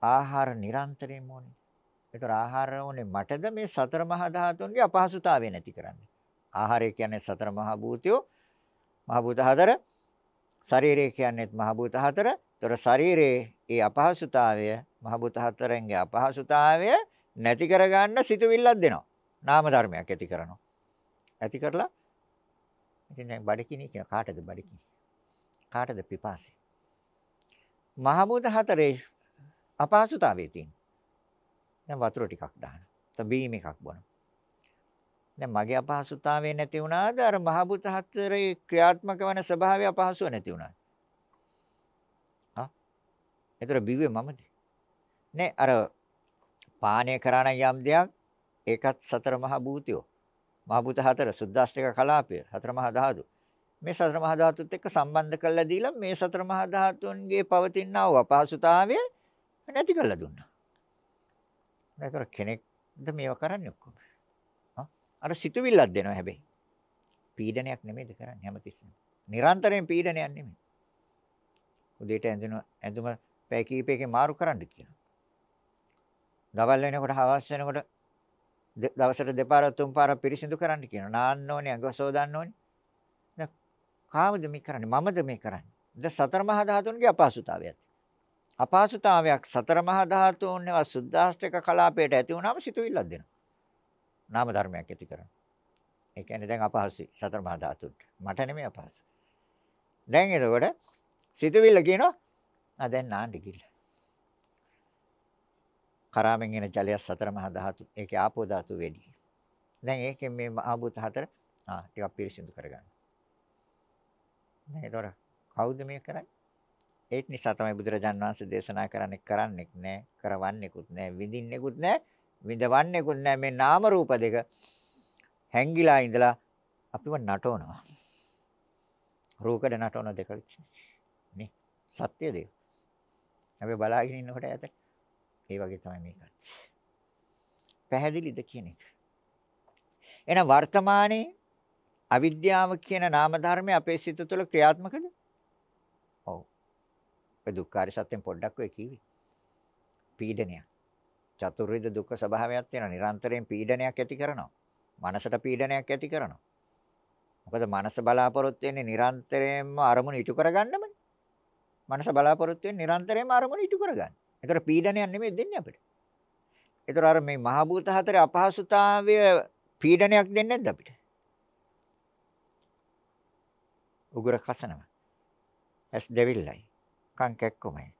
ආහාර නිරන්තරයෙන්ම ඕනේ. ඒතකොට ආහාර ඕනේ මටද මේ සතර මහා ධාතුන්ගේ අපහසුතාවය නැති කරන්න. ආහාරය කියන්නේ සතර මහා භූතයෝ මහ බුද්ධ හතර ශරීරය කියන්නේත් මහ භූත හතර. ඒතර ශරීරයේ ඒ අපහසුතාවය මහ භූත හතරෙන්ගේ අපහසුතාවය නැති කරගන්න සිතුවිල්ලක් දෙනවා. නාම ධර්මයක් ඇති කරනවා. ඇති කරලා ඉතින් දැන් බඩකිනි කියන කාටද බඩකිනි? කාටද පිපාසය? මහ භූත හතරේ අපහසුතාවය තියෙන. දැන් වතුර ටිකක් දාන්න. තව බීම එකක් බොනවා. දැන් මගේ අපහසුතාවය නැති වුණාද අර මහ බුත හතරේ ක්‍රියාත්මක වන ස්වභාවය අපහසුව නැති වුණාද? ආ. ඒතර බිව්වේ මමද? නෑ අර පානය කරන යම් දෙයක් ඒකත් සතර මහ භූතයෝ. මහ භූත හතර සුද්දාස්තික කලාපය හතර මහ ධාතු. මේ සතර මහ ධාතුත් එක්ක සම්බන්ධ කරලා දීලා මේ සතර මහ ධාතුන්ගේ පවතිනා වූ අපහසුතාවය නැති කරලා දුන්නා. ඒතර කෙනෙක්ද මේව කරන්නේ ඔක්කොම? අර සිතුවිල්ලක් දෙනවා හැබැයි. පීඩනයක් නෙමෙයිද කරන්නේ හැමතිස්සෙම. නිරන්තරයෙන් පීඩනයක් නෙමෙයි. උදේට ඇඳුන ඇඳුම පැය කීපයකින් මාරු කරන්න කියනවා. දවල් වෙනකොට හවස වෙනකොට දවසට දෙපාරක් තුන් පාරක් පිරිසිදු කරන්න කියනවා. නාන්න ඕනේ, ඇඟ සෝදන්න ඕනේ. දැන් කාමද මේ කරන්නේ? මමද මේ කරන්නේ? ද සතර මහා ධාතුන්ගේ අපහසුතාවයත්. අපහසුතාවයක් සතර මහා ධාතුන්ව සුද්දාස්ත්‍රික කලාපයට ඇති වුණාම සිතුවිල්ලක් දෙනවා. නාම ධර්මයක් ඇති කරනවා. ඒ කියන්නේ දැන් අපහසුයි සතර මහා ධාතුන්ට. මට නෙමෙයි අපහසු. දැන් එතකොට සිතවිල්ල කියනවා ආ දැන් නාන්න ගිහිල්ලා. කරාමෙන් එන ජලය සතර මහා ධාතු. ඒකේ ආපෝ ධාතු වෙඩි. දැන් ඒකෙන් මේ මහා භූත හතර ආ ටිකක් පිරිසිදු කරගන්න. දැන් එතකොට කවුද මේ කරන්නේ? ඒක නිසා තමයි බුදුරජාන් වහන්සේ දේශනා කරන්නේ කරන්නෙක් නෑ, කරවන්නෙකුත් නෑ, විඳින්නෙකුත් නෑ. විඳවන්නේකුත් නැහැ මේ නාම රූප දෙක හැංගිලා ඉඳලා අපිව නටවනවා. රූකඩ නටවන දෙක නේ සත්‍ය දෙක. අපි බලාගෙන ඉන්නකොට ඇත ඒ වගේ තමයි මේකත්. පැහැදිලිද කියන එක. එහෙනම් වර්තමානයේ අවිද්‍යාව කියන නාම ධර්මය අපේ සිත තුළ ක්‍රියාත්මකද? ඔව්. ඒ දුක්ඛාර සත්‍යෙන් පොඩ්ඩක් ඔය කිවි. පීඩනයක්. චතුර්විධ දුක්ඛ ස්වභාවයක් තියෙනවා. නිරන්තරයෙන් පීඩනයක් ඇති කරනවා. මනසට පීඩනයක් ඇති කරනවා. මොකද මනස බලාපොරොත්තු වෙන්නේ නිරන්තරයෙන්ම අරමුණ ඉටු කරගන්නමනේ. මනස බලාපොරොත්තු වෙන්නේ නිරන්තරයෙන්ම අරමුණ ඉටු කරගන්න. ඒතර පීඩනයක් නෙමෙයි දෙන්නේ අපිට. ඒතර අර මේ මහ භූත හතරේ අපහසුතාවය පීඩනයක් දෙන්නේ නැද්ද අපිට? උගුර කසනවා. ඇස් දෙවිල්ලයි. කන් කැක්කමයි.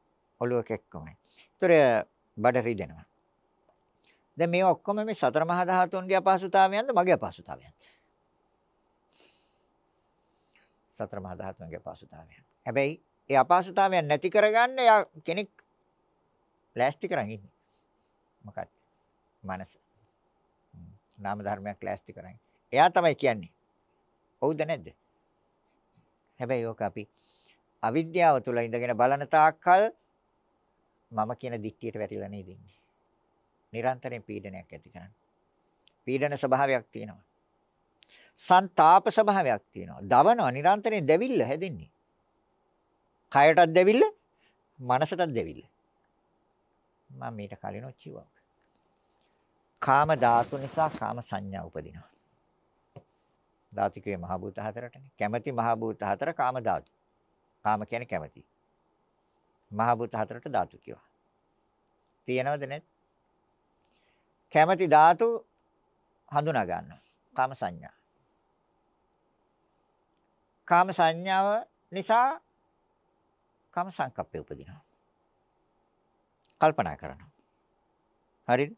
ඔළුව කැක්කමයි. ඒතර බඩ රිදෙනවා. දැන් මේ ඔක්කොම මේ සතර මහා ධාතුන්ගේ අපහසුතාවයන්ද මගේ අපහසුතාවයන්ද? සතර මහා ධාතුන්ගේ අපහසුතාවයන්. හැබැයි ඒ අපහසුතාවයන් නැති කරගන්න යා කෙනෙක් ලෑස්ති කරන් ඉන්නේ. මොකක්ද? මනස. නාම ධර්මයක් ලෑස්ති කරන්. එයා තමයි කියන්නේ. ඔව්ද නැද්ද? හැබැයි ඕක අපි අවිද්‍යාව තුල ඉඳගෙන බලන තාක්කල් මම කියන දික්තියට වැටිලා නේද ඉන්නේ. නිරන්තරයෙන් පීඩනයක් ඇති කරන්නේ. පීඩන ස්වභාවයක් තියෙනවා. සන්තාප ස්වභාවයක් තියෙනවා. දවනවා නිරන්තරයෙන් දැවිල්ල හැදෙන්නේ. කයටත් දැවිල්ල, මනසටත් දැවිල්ල. මම මේට කලින් ඔච්චිවා. කාම ධාතු නිසා කාම සංඥා උපදිනවා. ධාතිකයේ මහ භූත හතරටනේ. කැමැති මහ භූත හතර කාම ධාතු. කාම කියන්නේ කැමැති. මහ භූත හතරට ධාතු කියවා. තියෙනවද නැත්? කැමැති ධාතු හඳුනා ගන්නවා. කාම සංඥා. කාම සංඥාව නිසා කාම සංකප්පය උපදිනවා. කල්පනා කරනවා. හරිද?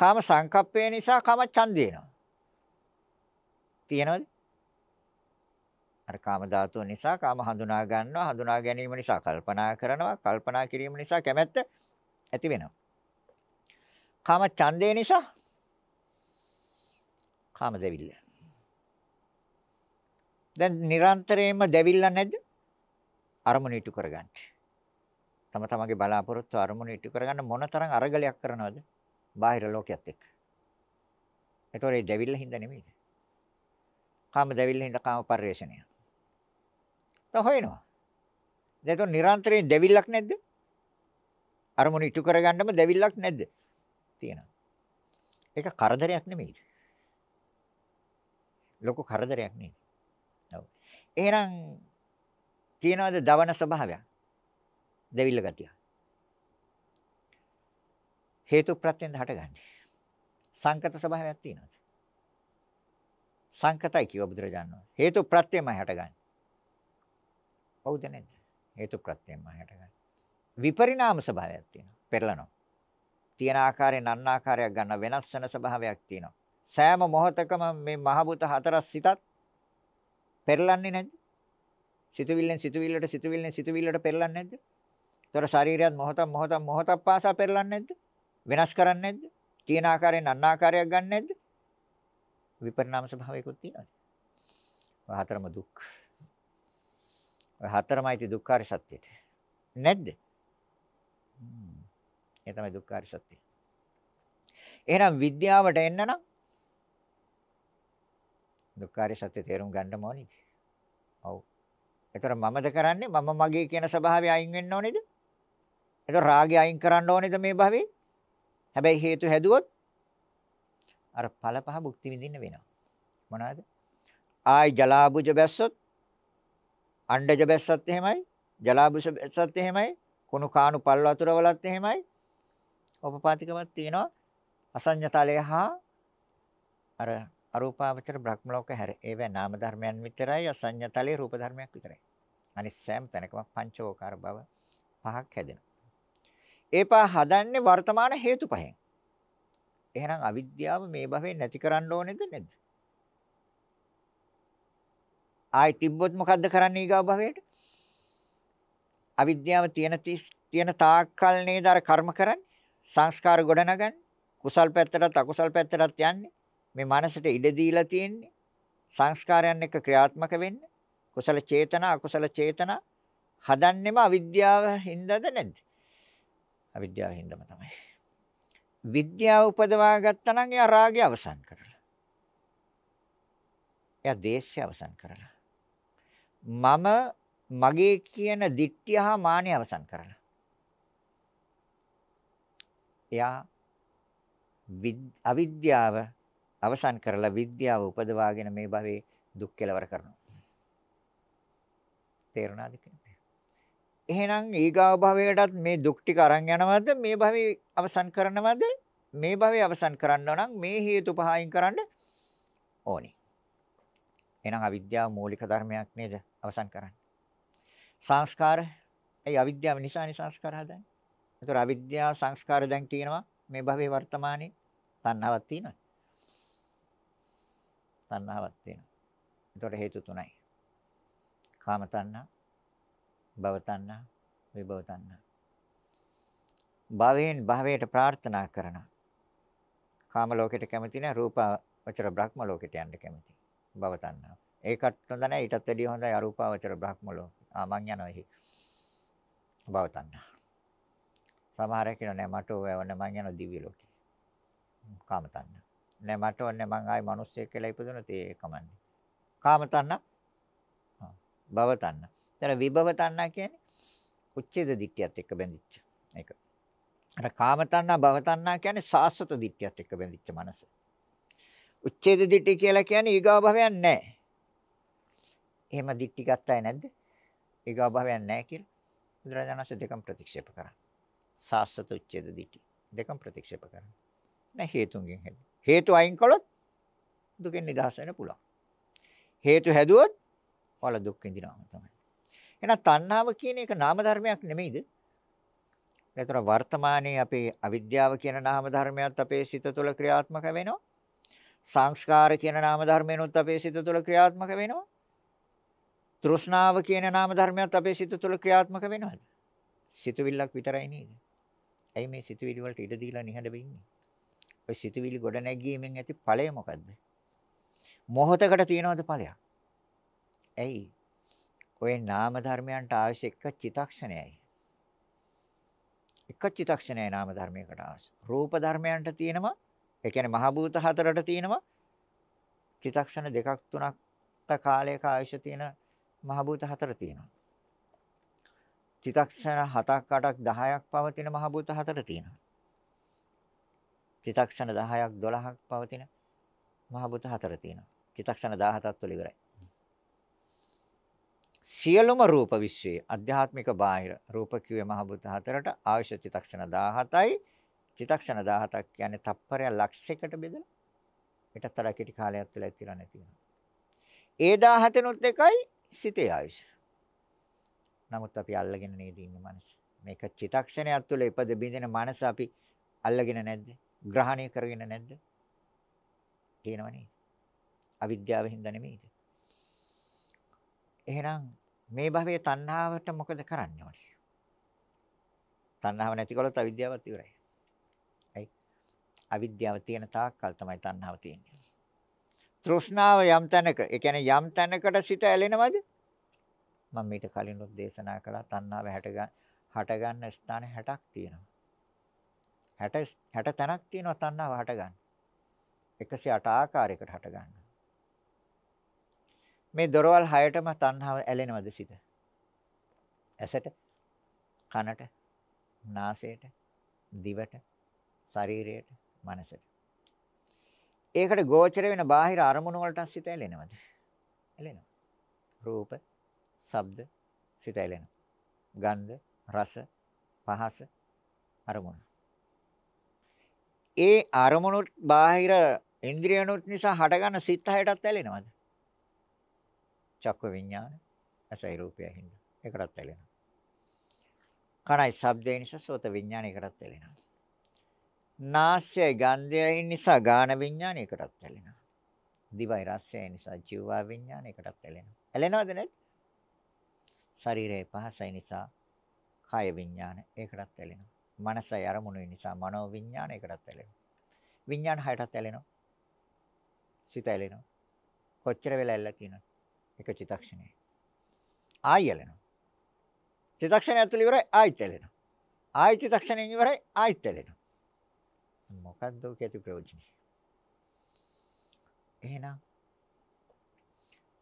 කාම සංකප්පය නිසා කාම ඡන්දය එනවා. තියෙනවද? අර කාම ධාතුව නිසා කාම හඳුනා ගන්නවා හඳුනා ගැනීම නිසා කල්පනා කරනවා කල්පනා කිරීම නිසා කැමැත්ත ඇති වෙනවා කාම ඡන්දය නිසා කාම දෙවිල්ල. දැන් නිරන්තරයෙන්ම දෙවිල්ල නැද්ද? අරමුණ ඉටු කරගන්න. තම තමගේ බලාපොරොත්තු අරමුණ ඉටු කරගන්න මොනතරම් අරගලයක් කරනවද? බාහිර ලෝකයක් එක්ක. ඒතොර ඒ දෙවිල්ල හින්දා නෙමෙයිද? කාම දෙවිල්ල හින්දා කාම පරිේශණය. තව හොයනවා. දැන් නිරන්තරයෙන් දෙවිල්ලක් නැද්ද? අරමුණ ඉටු කරගන්නම දෙවිල්ලක් නැද්ද? තියෙනවා. ඒක කරදරයක් නෙමෙයි. ලොකු කරදරයක් නෙමෙයි. ඔව්. එහෙනම් තියනවාද දවන ස්වභාවයක්? දෙවිල්ල ගතිය. හේතු ප්‍රත්‍යෙන් හටගන්නේ. සංකත ස්වභාවයක් තියෙනවාද? සංකතයි කියව බුදුරජාණන් වහන්සේ. හේතු ප්‍රත්‍යයමයි හටගන්නේ. ඔව්ද නැද්ද? හේතු ප්‍රත්‍යයමයි හටගන්නේ. විපරිණාම ස්වභාවයක් තියෙනවා. පෙරලනවා. තියෙන ආකාරයෙන් අන්න ආකාරයක් ගන්න වෙනස් වෙන ස්වභාවයක් තියෙනවා. සෑම මොහොතකම මේ මහබුත හතරස් සිතත් පෙරලන්නේ නැද්ද? සිතවිල්ලෙන් සිතවිල්ලට සිතවිල්ලෙන් සිතවිල්ලට පෙරලන්නේ නැද්ද? ඒතර ශරීරයත් මොහොතක් මොහොතක් මොහොතක් පාසා පෙරලන්නේ නැද්ද? වෙනස් කරන්නේ නැද්ද? තියෙන ආකාරයෙන් අන්න ආකාරයක් ගන්න නැද්ද? විපරිණාම ස්වභාවයකුත් තියෙනවා. ඔය හතරම දුක්. ඔය හතරමයි ති දුක්ඛාර සත්‍යෙට. නැද්ද? ඒ තමයි දුක්ඛාරිය සත්‍යය. එහෙනම් විද්‍යාවට එන්න නම් දුක්ඛාරිය සත්‍ය තේරුම් ගන්න ඕනේද? ඔව්. ඒතර මමද කරන්නේ මම මගේ කියන ස්වභාවය අයින් වෙන්න ඕනේද? ඒතර රාගය අයින් කරන්න ඕනේද මේ භවයේ? හැබැයි හේතු හැදුවොත් අර ඵල පහ භුක්ති විඳින්න වෙනවා. මොනවාද? ආයි ජලාබුජ බැස්සොත් අණ්ඩජ බැස්සත් එහෙමයි, ජලාබුජ බැස්සත් එහෙමයි, කුණු කාණු පල් වතුර වලත් එහෙමයි, උපපාතිකමක් තියෙනවා අසඤ්ඤතලය හා අර අරූපාවචර බ්‍රහ්ම ලෝක හැර ඒවා නාම ධර්මයන් විතරයි අසඤ්ඤතලයේ රූප ධර්මයක් විතරයි. අනිත් සෑම තැනකම පංචෝකාර බව පහක් හැදෙනවා. ඒ පහ හදන්නේ වර්තමාන හේතු පහෙන්. එහෙනම් අවිද්‍යාව මේ භවෙ නැති කරන්න ඕනේද නැද්ද? ආයි තිබ්බොත් මොකද්ද කරන්න ඊගා භවයට? අවිද්‍යාව තියෙන තියෙන තාක්කල් නේද අර කර්ම කරන්නේ? සංස්කාර ගොඩනගන්නේ. කුසල් පැත්තටත් අකුසල් පැත්තටත් යන්නේ. මේ මනසට ඉඩ දීලා තියෙන්නේ. සංස්කාරයන් එක්ක ක්‍රියාත්මක වෙන්න. කුසල චේතනා අකුසල චේතනා හදන්නෙම අවිද්‍යාව හින්දාද නැද්ද? අවිද්‍යාව හින්දාම තමයි. විද්‍යාව උපදවා ගත්තා නම් එයා රාගය අවසන් කරලා. එයා දේශය අවසන් කරලා. මම මගේ කියන දිට්ඨිය හා මාන්‍ය අවසන් කරලා. එයා අවිද්‍යාව අවසන් කරලා විද්‍යාව උපදවාගෙන මේ භවයේ දුක් කෙලවර කරනවා. තේරුණාද කියන්නේ? එහෙනම් ඊගාව භවයටත් මේ දුක් ටික අරන් යනවද? මේ භවයේ අවසන් කරනවද? මේ භවයේ අවසන් කරන්න නම් මේ හේතු පහයින් කරන්න ඕනේ. එහෙනම් අවිද්‍යාව මූලික ධර්මයක් නේද? අවසන් කරන්න. සංස්කාර ඒ අවිද්‍යාව නිසානේ සංස්කාර හදන්නේ. ඒතර අවිද්‍යා සංස්කාර දැන් තියෙනවා මේ භවයේ වර්තමානයේ තණ්හාවක් තියෙනවා. තණ්හාවක් තියෙනවා. ඒතර හේතු තුනයි. කාම තණ්හා, භව තණ්හා, විභව තණ්හා. භවයෙන් භවයට ප්‍රාර්ථනා කරනවා. කාම ලෝකෙට කැමති නැහැ රූප වචර බ්‍රහ්ම ලෝකෙට යන්න කැමති භව තණ්හාව. ඒකත් හොඳ නැහැ ඊටත් වැඩිය හොඳයි අරූපාවචර බ්‍රහ්ම ලෝක. ආ මං යනවා එහි. භව තණ්හාව. සමහර කෙනා නෑ මට ඕව නෑ මං යනවා දිව්‍ය ලෝකේ. කාම තණ්හා. නෑ මට ඕනේ මං ආයි මිනිස්සෙක් කියලා ඉපදුනොත් ඒ කමන්නේ. කාම තණ්හා. ආ භව තණ්හා. එතන විභව තණ්හා කියන්නේ උච්ඡේද දිට්ඨියත් එක්ක බැඳිච්ච එක. අර කාම තණ්හා භව තණ්හා කියන්නේ සාස්වත දිට්ඨියත් එක්ක බැඳිච්ච මනස. උච්ඡේද දිට්ඨිය කියලා කියන්නේ ඊගාව භවයක් නෑ. එහෙම දිට්ඨි ගත්තාය නැද්ද? ඊගාව භවයක් නෑ කියලා. බුදුරජාණන් වහන්සේ දෙකම ප්‍රතික්ෂේප කරා. සාස්ත්‍ත උච්ඡේද දිටි දෙකම ප්‍රතික්ෂේප කරන්න. නැහැ හේතුන්ගෙන් හැද. හේතු අයින් කළොත් දුකෙන් නිදහස් වෙන්න පුළුවන්. හේතු හැදුවොත් ඔයාලා දුක් විඳිනවා තමයි. එහෙනම් තණ්හාව කියන එක නාම ධර්මයක් නෙමෙයිද? ඒතර වර්තමානයේ අපේ අවිද්‍යාව කියන නාම ධර්මයක් අපේ සිත තුළ ක්‍රියාත්මක වෙනවා. සංස්කාර කියන නාම ධර්මයනොත් අපේ සිත තුළ ක්‍රියාත්මක වෙනවා. තෘෂ්ණාව කියන නාම ධර්මයක් අපේ සිත තුළ ක්‍රියාත්මක වෙනවද? සිතුවිල්ලක් විතරයි නේද? ඇයි මේ සිතුවිලි වලට ඉඩ දීලා නිහඬව ඉන්නේ? ඔය සිතුවිලි ගොඩ නැගීමෙන් ඇති ඵලය මොකද්ද? මොහතකට තියනවද ඵලයක්? ඇයි? ඔය නාම ධර්මයන්ට අවශ්‍ය එක චිතක්ෂණයයි. එක චිතක්ෂණයයි නාම ධර්මයකට අවශ්‍ය. රූප ධර්මයන්ට තියෙනවා, ඒ කියන්නේ මහ භූත හතරට තියෙනවා චිතක්ෂණ දෙකක් තුනක් කාලයක අවශ්‍ය තියෙන මහ භූත හතර තියෙනවා. චිතක්ෂණ 7ක් 8ක් 10ක් පවතින මහ භූත හතර තියෙනවා. චිතක්ෂණ 10ක් 12ක් පවතින මහ භූත හතර තියෙනවා. චිතක්ෂණ 17ක් තුළ ඉවරයි. සියලුම රූප විශ්වයේ අධ්‍යාත්මික බාහිර රූප කිව්වේ මහ භූත හතරට අවශ්‍ය චිතක්ෂණ 17යි. චිතක්ෂණ 17ක් කියන්නේ තප්පරය ලක්ෂයකට බෙදලා ඒකට තර කෙටි කාලයක් තුළ ඇතිලා නැති වෙනවා. ඒ 17 නොත් එකයි සිතේ ආයුෂ. නමුත් අපි අල්ලගෙන නේද ඉන්නේ මනස. මේක චිතක්ෂණයක් තුළ ඉපද බින්දෙන මනස අපි අල්ලගෙන නැද්ද? ග්‍රහණය කරගෙන නැද්ද? තියෙනව නේද? අවිද්‍යාව හින්දා නෙමෙයිද? එහෙනම් මේ භවයේ තණ්හාවට මොකද කරන්න ඕනේ? තණ්හාව නැතිකොලොත් අවිද්‍යාවත් ඉවරයි. ඇයි? අවිද්‍යාව තියෙන තාක්කල් තමයි තණ්හාව තියෙන්නේ. තෘෂ්ණාව යම් තැනක, ඒ කියන්නේ යම් තැනකට සිත ඇලෙනවද? මම මීට කලිනුත් දේශනා කළා තණ්හාව හට ගන්න ස්ථාන 60ක් තියෙනවා. 60 60 තැනක් තියෙනවා තණ්හාව හට ගන්න. 108 ආකාරයකට හට ගන්න. මේ දොරවල් 6ටම තණ්හාව ඇලෙනවද සිත? ඇසට, කනට, නාසයට, දිවට, ශරීරයට, මනසට. ඒකට ගෝචර වෙන බාහිර අරමුණු වලට සිත ඇලෙනවද? ඇලෙනවා. රූප ශබ්ද සිත ඇලෙනවා. ගන්ධ, රස, පහස අරමුණු. ඒ අරමුණුත් බාහිර ඉන්ද්‍රියනුත් නිසා හටගන්න සිත හයටත් ඇලෙනවද? චක්ක විඥාන, අසයි රූපය හින්දා. ඒකටත් ඇලෙනවා. කණයි ශබ්දය නිසා සෝත විඥානයකටත් ඇලෙනවා. නාසය ගන්ධය නිසා ගාන විඥානයකටත් ඇලෙනවා. දිවයි රසය නිසා ජීවා විඥානයකටත් ඇලෙනවා. ඇලෙනවද නැද්ද? ශරීරය පහසයි නිසා කාය විඥාන ඒකටත් ඇලෙනවා. මනසයි අරමුණුයි නිසා මනෝ විඥාන ඒකටත් ඇලෙනවා. විඥාන හයටත් ඇලෙනවා. සිත ඇලෙනවා. කොච්චර වෙලා ඇල්ල තියෙනවද? එක චිතක්ෂණේ. ආයි ඇලෙනවා. චිතක්ෂණය ඇතුළේ ඉවරයි ආයිත් ඇලෙනවා. ආයි චිතක්ෂණයෙන් ඉවරයි ආයිත් ඇලෙනවා. මොකද්ද කැති ප්‍රයෝජනේ? එහෙනම්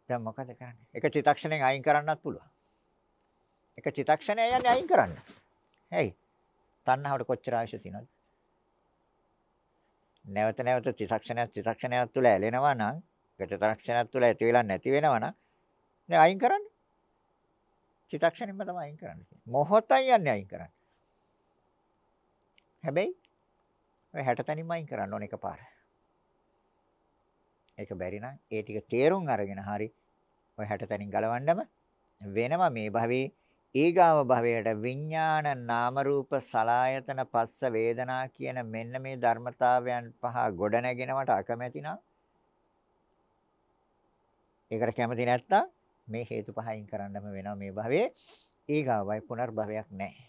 දැන් මොකද කරන්නේ? එක චිතක්ෂණයෙන් අයින් කරන්නත් පුළුවන්. එක චිතක්ෂණය යන්නේ අයින් කරන්න. හයි. තණ්හාවට කොච්චර අවශ්‍ය තියෙනවද? නැවත නැවත චිතක්ෂණයක් චිතක්ෂණයක් තුළ ඇලෙනවා නම්, චිතක්ෂණයක් තුළ ඇති වෙලා නැති වෙනවා නම්, දැන් අයින් කරන්න. චිතක්ෂණයෙන්ම තමයි අයින් කරන්න තියෙන්නේ. මොහොතයි යන්නේ අයින් කරන්න. හැබැයි ඔය 60 තැනින්ම අයින් කරන්න ඕන එකපාර. ඒක බැරි නම් ඒ ටික තේරුම් අරගෙන හරි ඔය 60 තැනින් ගලවන්නම වෙනවා මේ භවයේ ඊගාව භවයට විඥාන නාම රූප සලායතන පස්ස වේදනා කියන මෙන්න මේ ධර්මතාවයන් පහ ගොඩ නැගෙනවට අකමැතිනම් ඒකට කැමති නැත්තම් මේ හේතු පහින් කරන්නම වෙනවා මේ භවයේ ඊගාවයි පුනර්භවයක් නැහැ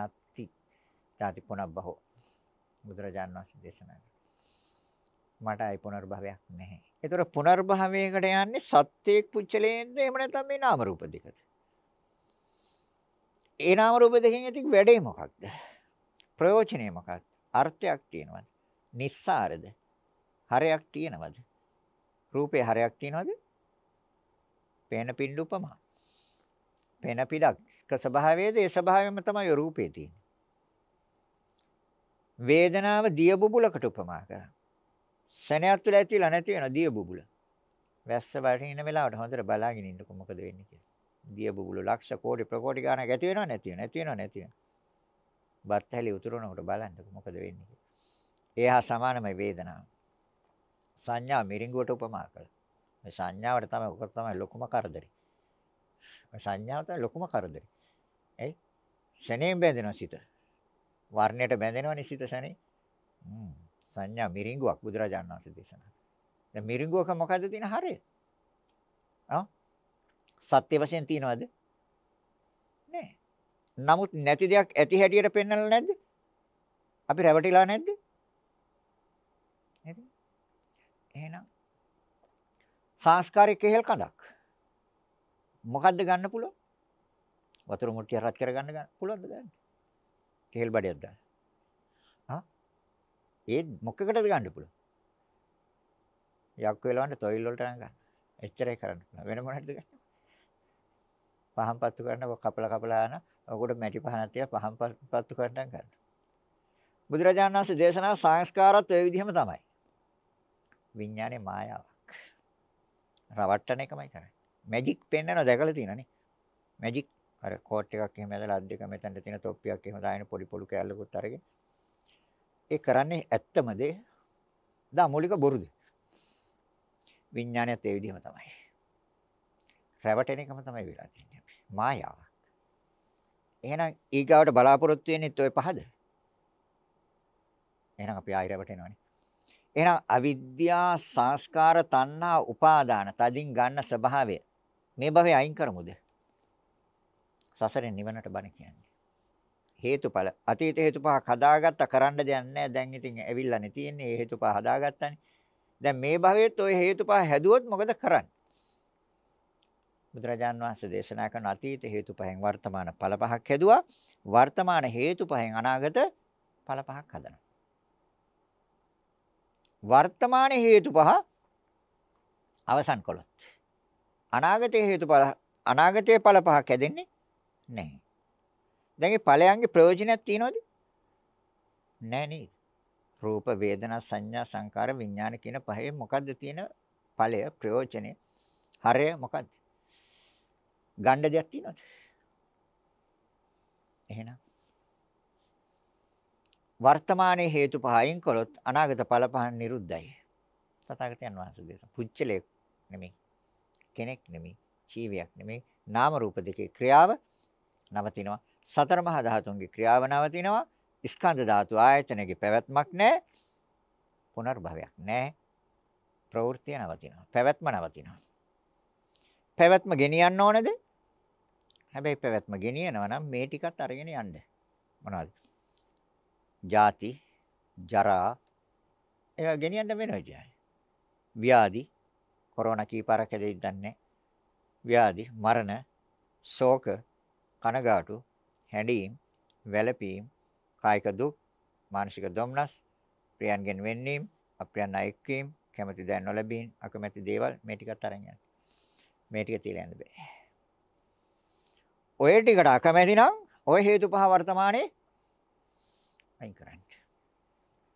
නැති ත්‍යාති පුනබ්බහෝ බුදුරජාන් වහන්සේ දේශනා මට අයි පුනර්භවයක් නැහැ. ඒතර පුනර්භවයකට යන්නේ සත්‍යයේ කුච්චලේන්ද එහෙම නැත්නම් මේ නාම රූප දෙකද? ඒ නාම රූප දෙකෙන් ඇති වැඩේ මොකක්ද? ප්‍රයෝජනේ මොකක්ද? අර්ථයක් තියෙනවද? නිස්සාරද? හරයක් තියෙනවද? රූපේ හරයක් තියෙනවද? පේන පිඬු උපමා. පේන පිටක් ස්වභාවයේද ඒ ස්වභාවයම තමයි රූපේ තියෙන්නේ. වේදනාව දිය බුබුලකට උපමා කරා. සෙනෙහත් තුළ ඇතිලා නැති වෙන දිය බුබුල. වැස්ස වටින වෙලාවට හොඳට බලාගෙන ඉන්නකො මොකද වෙන්නේ කියලා. දිය බුබුලු ලක්ෂ කෝටි ප්‍රකෝටි ගාණක් ඇති වෙනව නැති වෙනව නැති වෙනව නැති වෙනව. බත් හැලි උතුරනකොට බලන්නකො මොකද වෙන්නේ කියලා. ඒහා සමානමයි වේදනාව. සංඥා මිරිඟුවට උපමා කළා. මේ සංඥාවට තමයි ඔක තමයි ලොකුම කරදරේ. මේ සංඥාව තමයි ලොකුම කරදරේ. ඇයි? ශනේම් බැඳෙනවා සිත. වර්ණයට බැඳෙනවනේ සිත ශනේ. හ්ම් සංඥා මිරිඟුවක් බුදුරජාණන් වහන්සේ දේශනා කළා. දැන් මිරිඟුවක මොකද්ද තියෙන හරය? ආ සත්‍ය වශයෙන් තියනවද? නෑ. නමුත් නැති දෙයක් ඇති හැටියට පෙන්වලා නැද්ද? අපි රැවටිලා නැද්ද? නේද? එහෙනම් සංස්කාරයේ කෙහෙල් කඳක්. මොකද්ද ගන්න පුළුවන්? වතුර මුට්ටිය රත් කරගන්න ගන්න පුළුවන්ද ගන්න? කෙහෙල් බඩයක් දාන්න. හා? ඒ මොකකටද ගන්න පුළුවන්? යක් වෙලවන්න තොইল වලට නම් ගන්න. එච්චරයි කරන්න පුළුවන්. වෙන මොනවද ගන්න? පහන් පත්තු කරනකොට කපලා කපලා යන ඔකට මැටි පහනක් තියලා පහන් පත්තු කරන්න ගන්න. බුදුරජාණන් වහන්සේ දේශනා සංස්කාරات ඔය විදිහම තමයි. විඥානේ මායාවක්. රවට්ටන එකමයි කරන්නේ. මැජික් පෙන්නන දැකලා තියෙනනේ. මැජික් අර කෝට් එකක් එහෙම ඇදලා අද්දක මෙතනට තියෙන තොප්පියක් එහෙම දාගෙන පොඩි පොළු කෑල්ලකුත් අරගෙන ඒ කරන්නේ ඇත්තමද? දා මූලික බොරුද? විඥානයත් ඒ විදිහම තමයි. රැවටෙන එකම තමයි වෙලා තියෙන්නේ. මායාවක්. එහෙනම් ඊගාවට බලාපොරොත්තු වෙන්නේත් ওই පහද? එහෙනම් අපි ආයිරවට එනවනේ. එහෙනම් අවිද්‍යා සංස්කාර තණ්හා උපාදාන තදින් ගන්න ස්වභාවය මේ භවය අයින් කරමුද? සසරෙන් නිවනට බණ කියන්නේ. හේතුඵල අතීත හේතු පහ හදාගත්ත කරන්න දෙයක් නැහැ. දැන් ඉතින් ඇවිල්ලානේ තියෙන්නේ හේතු පහ හදාගත්තානේ. දැන් මේ භවයේත් ওই හේතු පහ හැදුවොත් මොකද කරන්නේ? බුදුරජාන් වහන්සේ දේශනා කරන අතීත හේතු පහෙන් වර්තමාන ඵල පහක් හැදුවා. වර්තමාන හේතු පහෙන් අනාගත ඵල පහක් හදනවා. වර්තමාන හේතු පහ අවසන් කළොත් අනාගතයේ හේතු ඵල අනාගතයේ ඵල පහක් හැදෙන්නේ නැහැ. දැන් මේ ඵලයන්ගේ ප්‍රයෝජනයක් තියනවද? නැහැ නේද? රූප වේදනා සංඥා සංකාර විඥාන කියන පහේ මොකද්ද තියෙන ඵලය ප්‍රයෝජනේ? හරය මොකද්ද? ගන්න දෙයක් තියෙනවද? එහෙනම් වර්තමානයේ හේතු පහයින් කළොත් අනාගත ඵල පහන් නිරුද්ධයි. තථාගතයන් වහන්සේ දේශනා. පුච්චලයක් නෙමෙයි. කෙනෙක් නෙමෙයි. ජීවියක් නෙමෙයි. නාම රූප දෙකේ ක්‍රියාව නවතිනවා. සතර මහා ධාතුන්ගේ ක්‍රියාව නවතිනවා. ස්කන්ධ ධාතු ආයතනයේ පැවැත්මක් නැහැ. පුනර්භවයක් නැහැ. ප්‍රවෘත්තිය නවතිනවා. පැවැත්ම නවතිනවා. පැවැත්ම ගෙනියන්න ඕනද? හැබැයි පැවැත්ම ගෙනියනවා නම් මේ ටිකත් අරගෙන යන්න. මොනවද? ජාති, ජරා ඒවා ගෙනියන්න වෙනවා කියන්නේ. ව්‍යාධි, කොරෝනා කීපාරක් හැදෙයිද දන්නේ ව්‍යාධි, මරණ, ශෝක, කනගාටු, හැඬීම්, වැළපීම්, කායික දුක්, මානසික දුම්නස්, ප්‍රියන්ගෙන් වෙන්නීම්, අප්‍රියන් අයෙක් කැමති දෑ නොලැබීම්, අකමැති දේවල් මේ ටිකත් අරන් යන්න. මේ ටික තියලා යන්න බෑ. ඔය ටිකට අකමැති නම් ඔය හේතු පහ වර්තමානයේ අයින් කරන්න.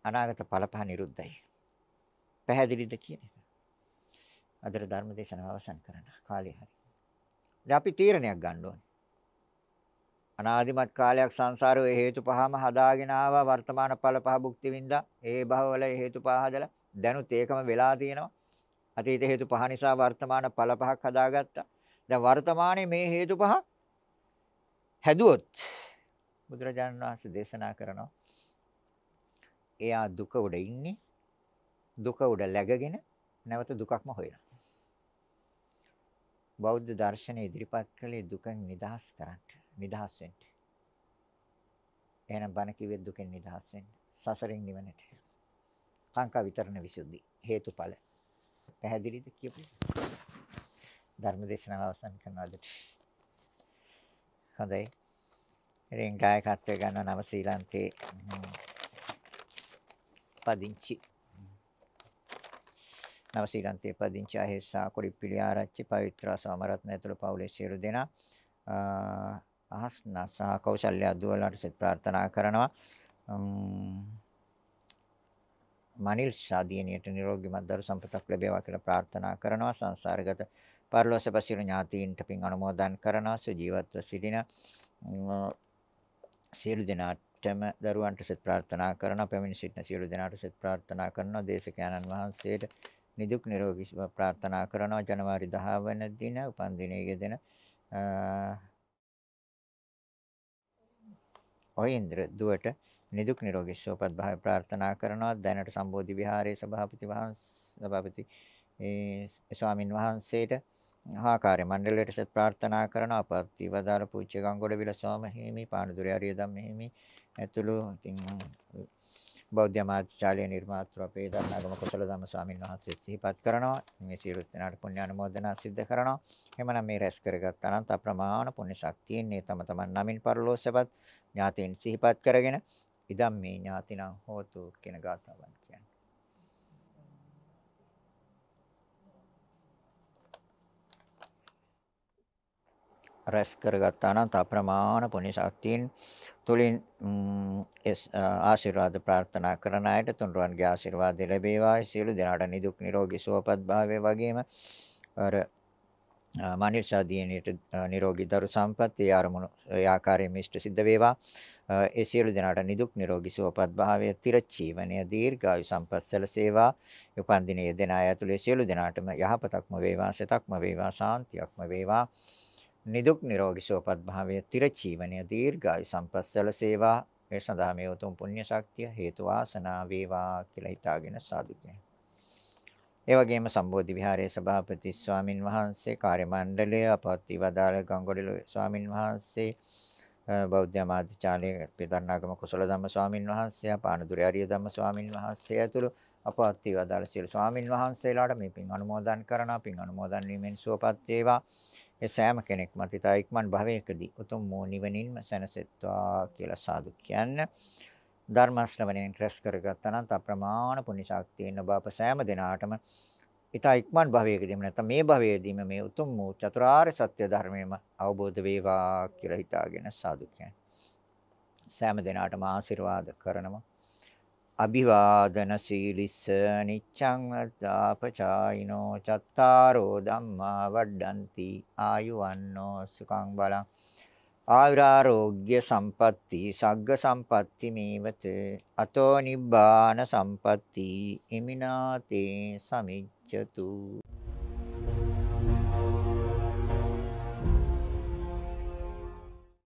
අනාගත ඵල පහ නිරුද්ධයි. පැහැදිලිද කියන එක. අදට ධර්ම දේශනාව අවසන් කරන්න කාලේ හරි. දැන් අපි තීරණයක් ගන්න ඕනේ. අනාදිමත් කාලයක් සංසාරයේ හේතු පහම හදාගෙන ආවා වර්තමාන ඵල පහ භුක්ති විඳා ඒ භවවල හේතු පහ හදලා දැනුත් ඒකම වෙලා තියෙනවා අතීත හේතු පහ නිසා වර්තමාන ඵල පහක් හදාගත්තා දැන් වර්තමානයේ මේ හේතු පහ හැදුවොත් බුදුරජාණන් වහන්සේ දේශනා කරනවා එයා දුක උඩ ඉන්නේ දුක උඩ läගගෙන නැවත දුකක්ම හොයනවා බෞද්ධ දර්ශනය ඉදිරිපත් කළේ දුකෙන් නිදහස් කරන්න නිදහස් වෙන්න. එහෙනම් බණ කිව්වේ දුකෙන් නිදහස් වෙන්න. සසරෙන් නිවනට. කාංකා විතරණ විසුද්ධි හේතුඵල. පැහැදිලිද කියපු? ධර්මදේශනාව අවසන් කරනවාදට. හොඳයි. ඉතින් ගායකත්වය ගන්න නම ශ්‍රීලන්තේ පදිංචි නව ශ්‍රීලන්තේ පදිංචි අහෙස්සා කොඩිපිලි ආරච්චි පවිත්‍රා සමරත්න ඇතුළු පවුලේ සියලු දෙනා අහස්නා සහ කෞශල්‍ය අදුවලට සෙත් ප්‍රාර්ථනා කරනවා. මනිල් ශාදීනියට නිරෝගී මත්දරු සම්පතක් ලැබේවා කියලා ප්‍රාර්ථනා කරනවා. සංසාරගත පරලෝසපසිරු ඥාතීන්ට පින් අනුමෝදන් කරනවාස ජීවත්ව සිටින සියලු දෙනාටම දරුවන්ට සෙත් ප්‍රාර්ථනා කරනවා පැමිණ සිටින සියලු දෙනාට සෙත් ප්‍රාර්ථනා කරනවා දේශකයන්න් වහන්සේට නිදුක් නිරෝගී සුව ප්‍රාර්ථනා කරනවා ජනවාරි 10 වෙනි දින උපන් දිනයේ යෙදෙන ඔයින්ද්‍ර දුවට නිදුක් නිරෝගී සුවපත් භාවය ප්‍රාර්ථනා කරනවා දැනට සම්බෝධි විහාරයේ සභාපති වහන්සේ සභාපති ඒ ස්වාමින් වහන්සේට හාකාරය මණ්ඩලයට සෙත් ප්‍රාර්ථනා කරන අපත්තිවදාල පූජ්‍ය ගංගොඩ විල ස්වාම හිමි පානදුරේ හරියදම් හිමි ඇතුළු ඉතින් බෞද්ධ මාත්‍යාලයේ නිර්මාතෘ අපේ ධර්මගම කුසල ධම්ම ස්වාමීන් වහන්සේ සිහිපත් කරනවා මේ සියලු දෙනාට පුණ්‍ය අනුමෝදනා සිද්ධ කරනවා එhmenan මේ රැස් කරගත් අනන්ත අප්‍රමාණ පුණ්‍ය ශක්තියෙන් තම තමන් නමින් පරලෝසපත් ඥාතීන් සිහිපත් කරගෙන ඉදම් මේ ඥාතිනම් හෝතු කියන ගාථාවන් රැස් කරගත්තා නම් අප්‍රමාණ පුණ්‍ය ශක්තියින් තුලින් ආශිර්වාද ප්‍රාර්ථනා කරන අයට තුන්රුවන්ගේ ආශිර්වාද ලැබේවා සියලු දෙනාට නිදුක් නිරෝගී සුවපත් භාවය වගේම අර මානිර්ෂාදීනේට නිරෝගී දරු සම්පත් ඒ ආරමුණු ඒ ආකාරයෙන් මිෂ්ඨ සිද්ධ වේවා ඒ සියලු දෙනාට නිදුක් නිරෝගී සුවපත් භාවය තිරචීවනය දීර්ඝායු සම්පත් සැලසේවා උපන් දිනයේ දෙන අය ඇතුළේ සියලු දෙනාටම යහපතක්ම වේවා සිතක්ම වේවා සාන්තියක්ම වේවා නිදුක් නිරෝගී සුවපත් භාවය තිරචීවනය දීර්ඝායු සම්පස්සල සේවා මේ සඳහා මේ උතුම් පුණ්‍ය ශක්තිය හේතු වාසනා වේවා කියලා හිතාගෙන සාදු කියනවා. ඒ වගේම සම්බෝධි විහාරයේ සභාපති ස්වාමින් වහන්සේ කාර්ය මණ්ඩලය අපවත් ඉවදාළ ගංගොඩිල ස්වාමින් වහන්සේ බෞද්ධ මාධ්‍යාලයේ පිටරණාගම කුසල ධම්ම ස්වාමින් වහන්සේ පානදුරේ ආර්ය ධම්ම ස්වාමින් වහන්සේ ඇතුළු අපවත් ඉවදාළ සියලු ස්වාමින් වහන්සේලාට මේ පින් අනුමෝදන් කරනා පින් අනුමෝදන් වීමෙන් සුවපත් වේවා ඒ සෑම කෙනෙක්ම තිතා ඉක්මන් භවයකදී උතුම් වූ නිවනින්ම සැනසෙත්වා කියලා සාදු කියන්න. ධර්ම ශ්‍රවණයෙන් ක්‍රස් කරගත්තා නම් අප්‍රමාණ පුණ්‍ය ශක්තියෙන් ඔබ අප සෑම දිනාටම ඉතා ඉක්මන් භවයකදීම නැත්නම් මේ භවයේදීම මේ උතුම් වූ චතුරාර්ය සත්‍ය ධර්මයම අවබෝධ වේවා කියලා හිතාගෙන සාදු සෑම දිනාටම ආශිර්වාද කරනවා. අභිවාදන සීලිස්ස නිච්ඡං අත්තාපචායිනෝ චත්තාරෝ ධම්මා වඩ්ඩಂತಿ ආයුවන්නෝ සුඛං බලං ආයුරාෝග්‍ය සම්පatti සග්ග සම්පatti මේවත අතෝ නිබ්බාන සම්පatti ඉමිනාතේ සමිච්ඡතු